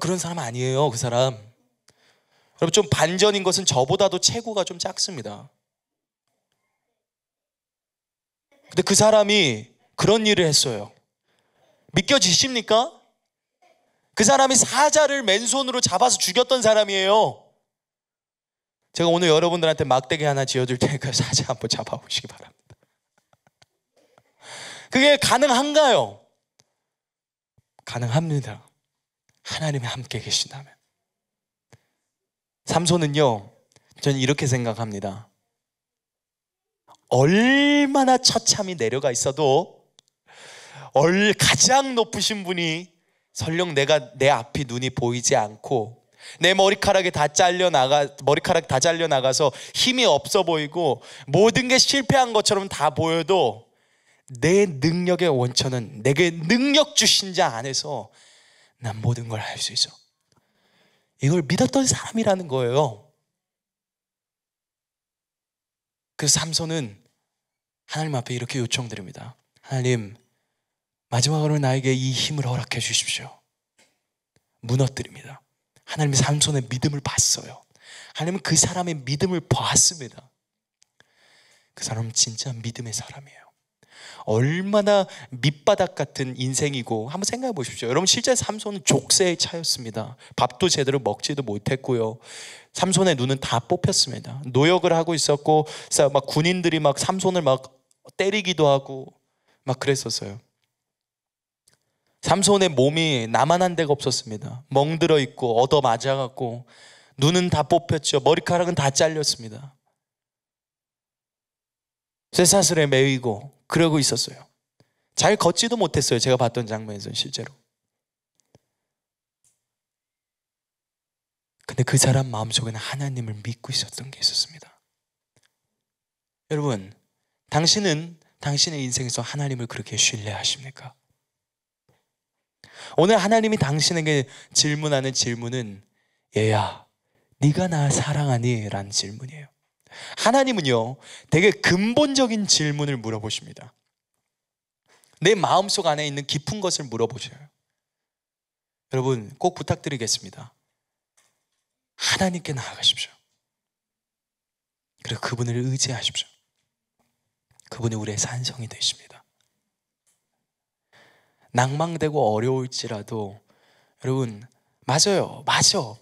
그런 사람 아니에요 그 사람 여러분 좀 반전인 것은 저보다도 체구가 좀 작습니다 근데 그 사람이 그런 일을 했어요 믿겨지십니까? 그 사람이 사자를 맨손으로 잡아서 죽였던 사람이에요 제가 오늘 여러분들한테 막대기 하나 지어줄 테니까 사자 한번 잡아보시기 바랍니다 그게 가능한가요? 가능합니다. 하나님이 함께 계신다면. 삼손은요, 저는 이렇게 생각합니다. 얼마나 처참히 내려가 있어도 얼 가장 높으신 분이 설령 내가 내 앞이 눈이 보이지 않고 내 머리카락이 다 잘려 나가 머리카락 다 잘려 나가서 힘이 없어 보이고 모든 게 실패한 것처럼 다 보여도 내 능력의 원천은 내게 능력 주신 자 안에서 난 모든 걸 할 수 있어. 이걸 믿었던 사람이라는 거예요. 그 삼손은 하나님 앞에 이렇게 요청드립니다. 하나님, 마지막으로 나에게 이 힘을 허락해 주십시오. 무너뜨립니다. 하나님이 삼손의 믿음을 봤어요. 하나님은 그 사람의 믿음을 봤습니다. 그 사람은 진짜 믿음의 사람이에요. 얼마나 밑바닥 같은 인생이고 한번 생각해 보십시오. 여러분 실제 삼손은 족쇄에 차였습니다. 밥도 제대로 먹지도 못했고요. 삼손의 눈은 다 뽑혔습니다. 노역을 하고 있었고 막 군인들이 막 삼손을 막 때리기도 하고 막 그랬었어요. 삼손의 몸이 나만 한 데가 없었습니다. 멍들어 있고 얻어 맞아갖고 눈은 다 뽑혔죠. 머리카락은 다 잘렸습니다. 쇠사슬에 매이고 그러고 있었어요. 잘 걷지도 못했어요. 제가 봤던 장면에서 실제로. 근데 그 사람 마음속에는 하나님을 믿고 있었던 게 있었습니다. 여러분, 당신은 당신의 인생에서 하나님을 그렇게 신뢰하십니까? 오늘 하나님이 당신에게 질문하는 질문은 얘야, 네가 나 사랑하니? 라는 질문이에요. 하나님은요, 되게 근본적인 질문을 물어보십니다. 내 마음속 안에 있는 깊은 것을 물어보셔요. 여러분, 꼭 부탁드리겠습니다. 하나님께 나아가십시오. 그리고 그분을 의지하십시오. 그분이 우리의 산성이 되십니다. 낭망되고 어려울지라도 여러분 맞아요. 맞아.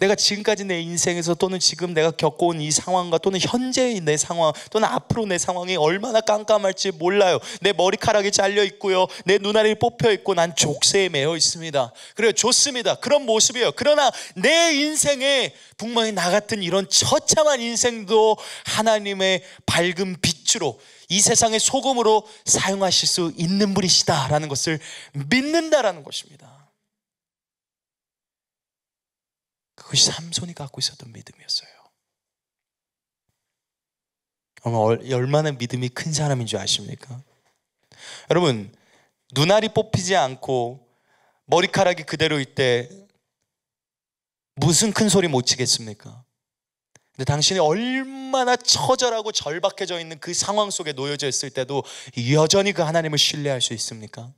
내가 지금까지 내 인생에서 또는 지금 내가 겪어온 이 상황과 또는 현재의 내 상황 또는 앞으로 내 상황이 얼마나 깜깜할지 몰라요. 내 머리카락이 잘려 있고요. 내 눈알이 뽑혀 있고 난 족쇄에 매여 있습니다. 그래요. 좋습니다. 그런 모습이에요. 그러나 내 인생에 분명히 나 같은 이런 처참한 인생도 하나님의 밝은 빛으로 이 세상의 소금으로 사용하실 수 있는 분이시다라는 것을 믿는다라는 것입니다. 그것이 삼손이 갖고 있었던 믿음이었어요. 얼마나 믿음이 큰 사람인 줄 아십니까? 여러분, 눈알이 뽑히지 않고 머리카락이 그대로 있대 무슨 큰 소리 못 치겠습니까? 근데 당신이 얼마나 처절하고 절박해져 있는 그 상황 속에 놓여져 있을 때도 여전히 그 하나님을 신뢰할 수 있습니까?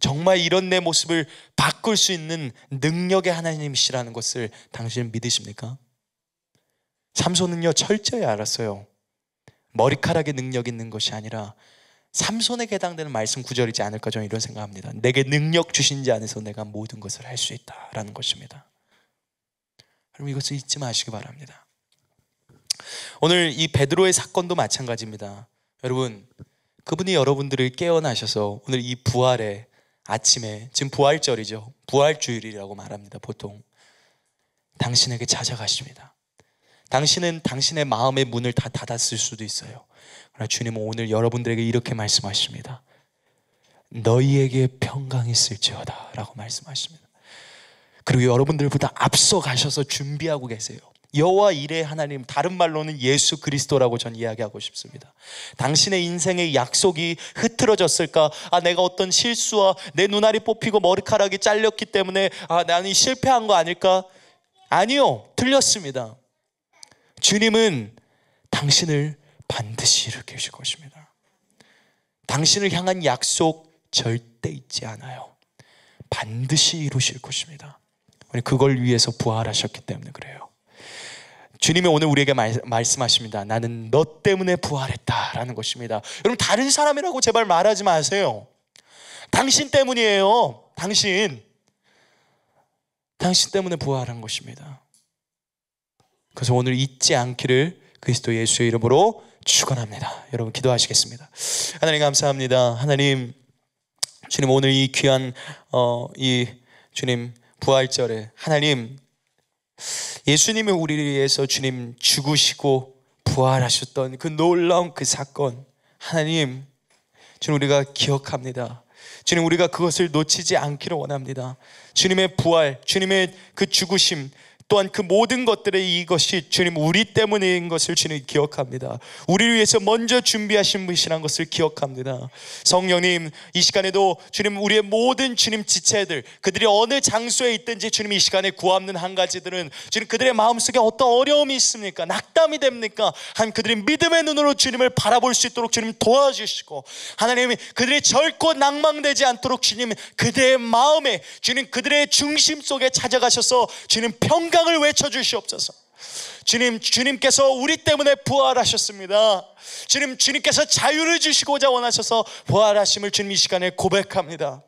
정말 이런 내 모습을 바꿀 수 있는 능력의 하나님이시라는 것을 당신은 믿으십니까? 삼손은요 철저히 알았어요. 머리카락의 능력 이 있는 것이 아니라 삼손에 해당되는 말씀 구절이지 않을까 저는 이런 생각합니다. 내게 능력 주신 자 안에서 내가 모든 것을 할 수 있다라는 것입니다. 그럼 이것을 잊지 마시기 바랍니다. 오늘 이 베드로의 사건도 마찬가지입니다. 여러분 그분이 여러분들을 깨어나셔서 오늘 이 부활에 아침에 지금 부활절이죠. 부활주일이라고 말합니다. 보통 당신에게 찾아가십니다. 당신은 당신의 마음의 문을 다 닫았을 수도 있어요. 그러나 주님은 오늘 여러분들에게 이렇게 말씀하십니다. 너희에게 평강이 있을지어다 라고 말씀하십니다. 그리고 여러분들보다 앞서 가셔서 준비하고 계세요. 여호와 이레 하나님 다른 말로는 예수 그리스도라고 전 이야기하고 싶습니다. 당신의 인생의 약속이 흐트러졌을까? 아 내가 어떤 실수와 내 눈알이 뽑히고 머리카락이 잘렸기 때문에 아 나는 실패한 거 아닐까? 아니요. 틀렸습니다. 주님은 당신을 반드시 일으키실 것입니다. 당신을 향한 약속 절대 잊지 않아요. 반드시 이루실 것입니다. 우리 그걸 위해서 부활하셨기 때문에 그래요. 주님이 오늘 우리에게 말, 말씀하십니다. 나는 너 때문에 부활했다라는 것입니다. 여러분 다른 사람이라고 제발 말하지 마세요. 당신 때문이에요. 당신. 당신 때문에 부활한 것입니다. 그래서 오늘 잊지 않기를 그리스도 예수의 이름으로 축원합니다. 여러분 기도하시겠습니다. 하나님 감사합니다. 하나님 주님 오늘 이 귀한 어, 이 주님 부활절에 하나님 예수님이 우리를 위해서 주님 죽으시고 부활하셨던 그 놀라운 그 사건 하나님 주님 우리가 기억합니다. 주님 우리가 그것을 놓치지 않기를 원합니다. 주님의 부활, 주님의 그 죽으심, 또한 그 모든 것들의 이것이 주님 우리 때문인 것을 주님 기억합니다. 우리를 위해서 먼저 준비하신 분이라는 것을 기억합니다. 성령님, 이 시간에도 주님 우리의 모든 주님 지체들, 그들이 어느 장소에 있든지 주님 이 시간에 구함는 한 가지들은 주님 그들의 마음속에 어떤 어려움이 있습니까? 낙담이 됩니까? 한 그들의 믿음의 눈으로 주님을 바라볼 수 있도록 주님 도와주시고 하나님이 그들이 절코 낭망되지 않도록 주님 그들의 마음에 주님 그들의 중심 속에 찾아가셔서 주님 평강 당당을 외쳐 주시옵소서. 주님, 주님께서 우리 때문에 부활하셨습니다. 주님, 주님께서 자유를 주시고자 원하셔서 부활하심을 주님 이 시간에 고백합니다.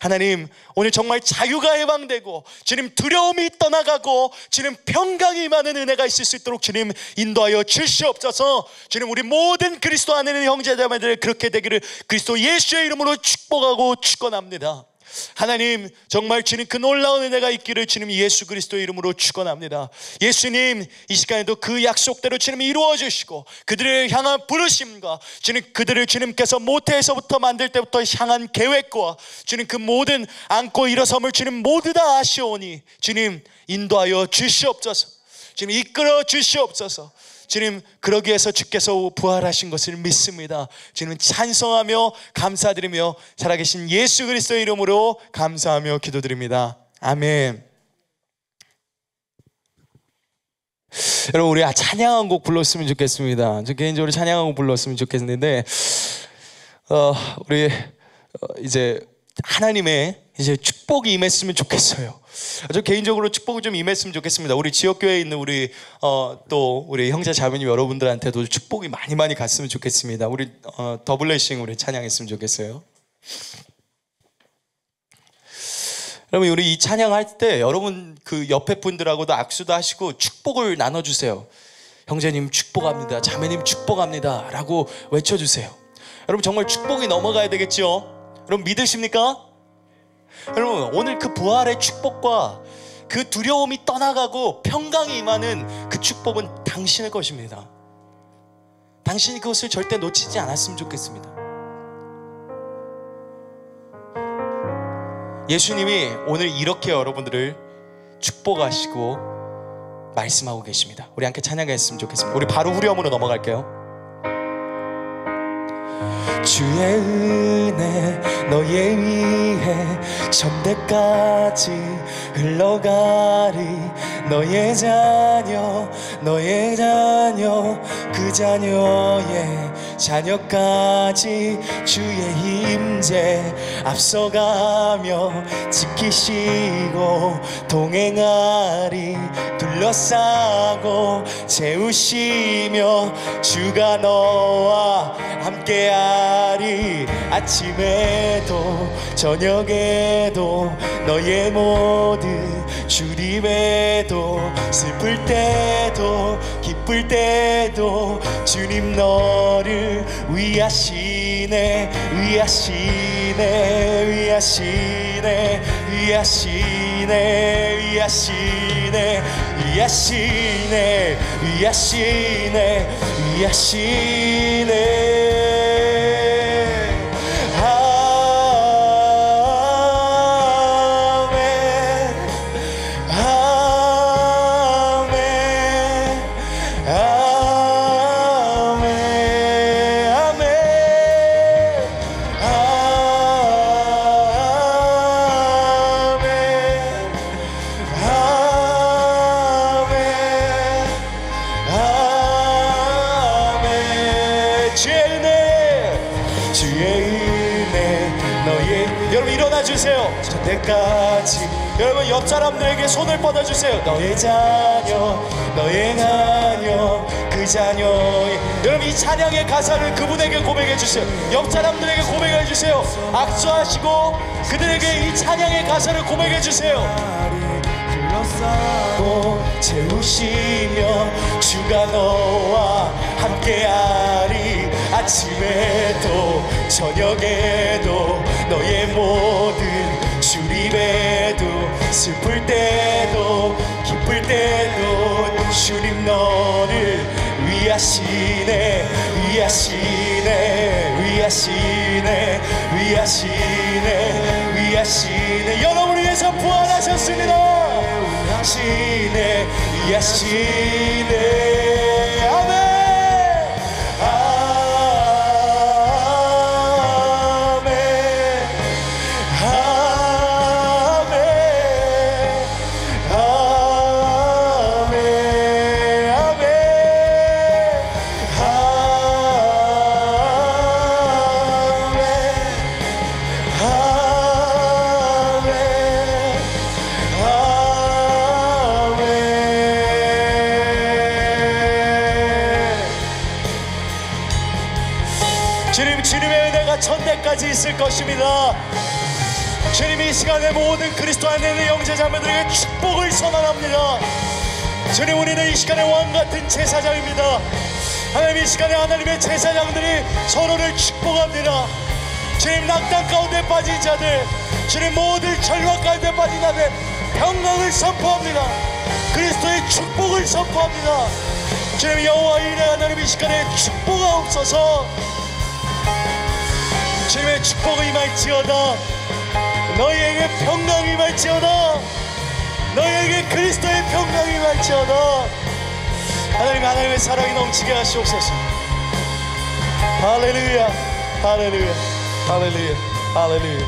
하나님, 오늘 정말 자유가 해방되고, 주님 두려움이 떠나가고, 주님 평강이 많은 은혜가 있을 수 있도록 주님 인도하여 주시옵소서, 주님 우리 모든 그리스도 안에 있는 형제자매들 그렇게 되기를 그리스도 예수의 이름으로 축복하고 축원합니다. 하나님 정말 주님 그 놀라운 은혜가 있기를 주님 예수 그리스도의 이름으로 축원합니다. 예수님 이 시간에도 그 약속대로 주님 이루어 주시고 그들을 향한 부르심과 주님 그들을 주님께서 모태에서부터 만들 때부터 향한 계획과 주님 그 모든 안고 일어섬을 주님 모두 다 아시오니 주님 인도하여 주시옵소서. 주님 이끌어 주시옵소서. 주님 그러기 위해서 주께서 부활하신 것을 믿습니다. 주님 찬성하며 감사드리며 살아계신 예수 그리스도의 이름으로 감사하며 기도드립니다. 아멘. 여러분 우리 아, 찬양한 곡 불렀으면 좋겠습니다. 저 개인적으로 찬양한 곡 불렀으면 좋겠는데 어, 우리 어, 이제 하나님의 이제 축복이 임했으면 좋겠어요. 저 개인적으로 축복을좀 임했으면 좋겠습니다. 우리 지역교회에 있는 우리 어, 또 우리 형제 자매님 여러분들한테도 축복이 많이 많이 갔으면 좋겠습니다. 우리 어, 더블레싱 우리 찬양했으면 좋겠어요. 여러분 우리 이 찬양할 때 여러분 그 옆에 분들하고도 악수도 하시고 축복을 나눠주세요. 형제님 축복합니다. 자매님 축복합니다. 라고 외쳐주세요. 여러분 정말 축복이 넘어가야 되겠죠? 여러분 믿으십니까? 여러분 오늘 그 부활의 축복과 그 두려움이 떠나가고 평강이 임하는 그 축복은 당신의 것입니다. 당신이 그것을 절대 놓치지 않았으면 좋겠습니다. 예수님이 오늘 이렇게 여러분들을 축복하시고 말씀하고 계십니다. 우리 함께 찬양했으면 좋겠습니다. 우리 바로 후렴으로 넘어갈게요. 주의 은혜 너의 위해 천대까지 흘러가리 너의 자녀 너의 자녀 그 자녀의 자녀까지 주의 힘제 앞서가며 지키시고 동행하리 둘러싸고 재우시며 주가 너와 함께하리 아침에도 저녁에도 너의 모든 주님에도 슬플 때도 기쁠 때도 주님 너를 위하시네 위하시네 위하시네 위하시네 위하시네 위하시네 위하시네 위하시네 손을 뻗어주세요 너의 자녀 너의 자녀 그 자녀 의 여러분 이 찬양의 가사를 그분에게 고백해 주세요 옆 사람들에게 고백해 주세요 악수하시고 그들에게 이 찬양의 가사를 고백해 주세요 불러싸고 채우시며 주가 너와 함께하리 아침에도 저녁에도 너의 모든 주리에 슬플 때도 기쁠 때도 주님 너를 위하시네 위하시네 위하시네 위하시네 위하시네 여러분을 위해서 부활하셨습니다 위하시네 위하시네 있을 것입니다. 주님 이 시간에 모든 그리스도 안에 있는 영제자매들에게 축복을 선언합니다. 주님 우리는 이 시간에 왕같은 제사장입니다. 하나님 이 시간에 하나님의 제사장들이 서로를 축복합니다. 주님 낙담 가운데 빠진 자들 주님 모든 절망 가운데 빠진 자들 평강을 선포합니다. 그리스도의 축복을 선포합니다. 주님 여호와 이레 하나님 이 시간에 축복하옵소서 주님의 축복이 임지어다 너희에게 평강이 임지어다 너희에게 그리스도의 평강이 임지어다 하나님 하나님의 사랑이 넘치게 하시옵소서 할렐루야 할렐루야 할렐루야 할렐루야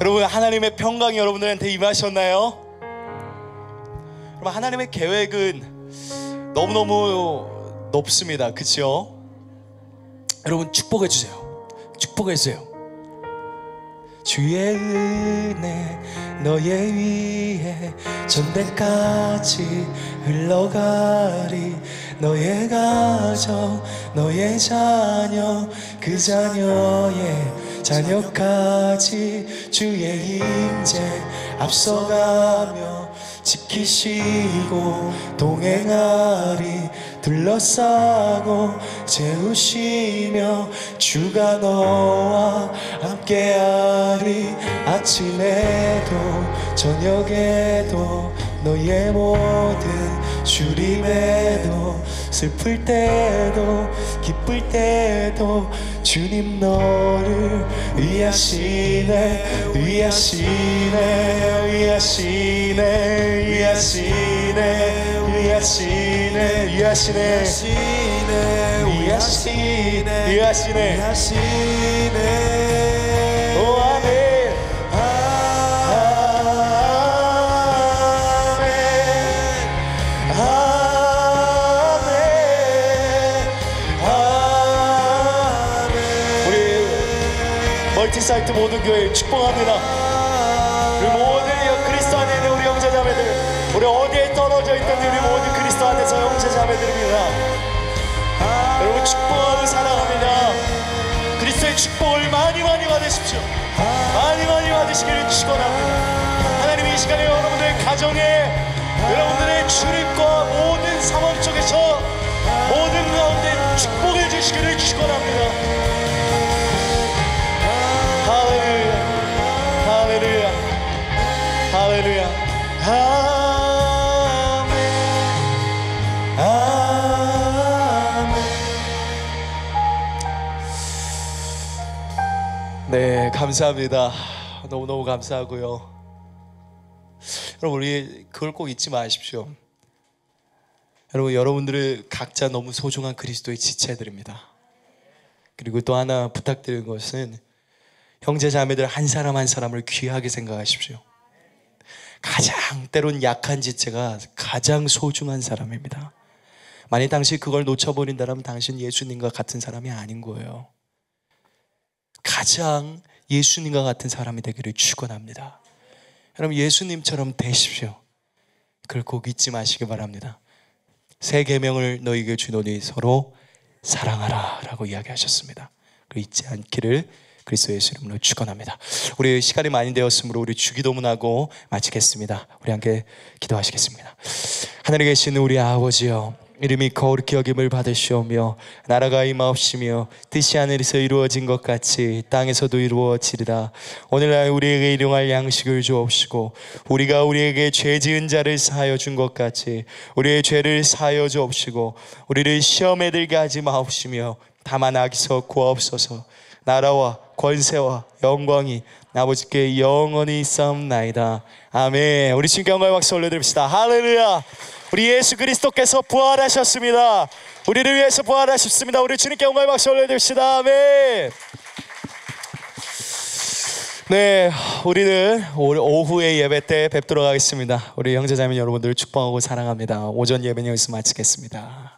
여러분 하나님의 평강이 여러분들한테 임하셨나요? 여러분 하나님의 계획은 너무너무 높습니다. 그치요? 여러분 축복해 주세요. 축복해 주세요. 주의 은혜 너의 위에 전대까지 흘러가리 너의 가정 너의 자녀 그 자녀의 자녀까지 주의 임재 앞서가며 지키시고 동행하리 둘러싸고 재우시며 주가 너와 함께하리 아침에도 저녁에도 너의 모든 주림에도 슬플 때도 기쁠 때도 주님 너를 위하시네 위하시네 위하시네 위하시네 위하시네 위하시네 위하시네 위하시네 위하시네 사이트 모든 교회 축복합니다. 우리 모든 그리스도 안에 있는 우리 형제자매들 우리 어디에 떨어져 있던 우리 모든 그리스도 안에서 형제자매들입니다. 여러분 축복하고 사랑합니다. 그리스도의 축복을 많이 많이 받으십시오. 많이 많이 받으시기를 축원합니다. 하나님 이 시간에 여러분들의 가정에 여러분들의 출입과 모든 상황 속에서 모든 가운데 축복을 주시기를 축원합니다. 네 감사합니다 너무너무 감사하고요 여러분 우리 그걸 꼭 잊지 마십시오 여러분 여러분들을 각자 너무 소중한 그리스도의 지체들입니다 그리고 또 하나 부탁드리는 것은 형제 자매들 한 사람 한 사람을 귀하게 생각하십시오 가장 때론 약한 지체가 가장 소중한 사람입니다. 만약 당시 그걸 놓쳐버린다면 당신 예수님과 같은 사람이 아닌 거예요. 가장 예수님과 같은 사람이 되기를 축원합니다. 여러분 예수님처럼 되십시오. 그걸 꼭 잊지 마시기 바랍니다. 새 계명을 너희에게 주노니 서로 사랑하라라고 이야기하셨습니다. 그 잊지 않기를 그리스도 예수 님으로 축원합니다. 우리 시간이 많이 되었으므로 우리 주기도문하고 마치겠습니다. 우리 함께 기도하시겠습니다. 하늘에 계신 우리 아버지여 이름이 거룩히 여김을 받으시오며 나라가 임하옵시며 뜻이 하늘에서 이루어진 것 같이 땅에서도 이루어지리라 오늘날 우리에게 일용할 양식을 주옵시고 우리가 우리에게 죄 지은 자를 사하여 준 것 같이 우리의 죄를 사하여 주옵시고 우리를 시험에 들게 하지 마옵시며 다만 악에서 구하옵소서 나라와 권세와 영광이 아버지께 영원히 있사옵나이다. 아멘. 우리 주님께 영광의 박수 올려드립시다. 할렐루야. 우리 예수 그리스도께서 부활하셨습니다. 우리를 위해서 부활하셨습니다. 우리 주님께 영광의 박수 올려드립시다. 아멘. 네, 우리는 오늘 오후에 예배 때 뵙도록 하겠습니다. 우리 형제자매 여러분들 축복하고 사랑합니다. 오전 예배는 여기서 마치겠습니다.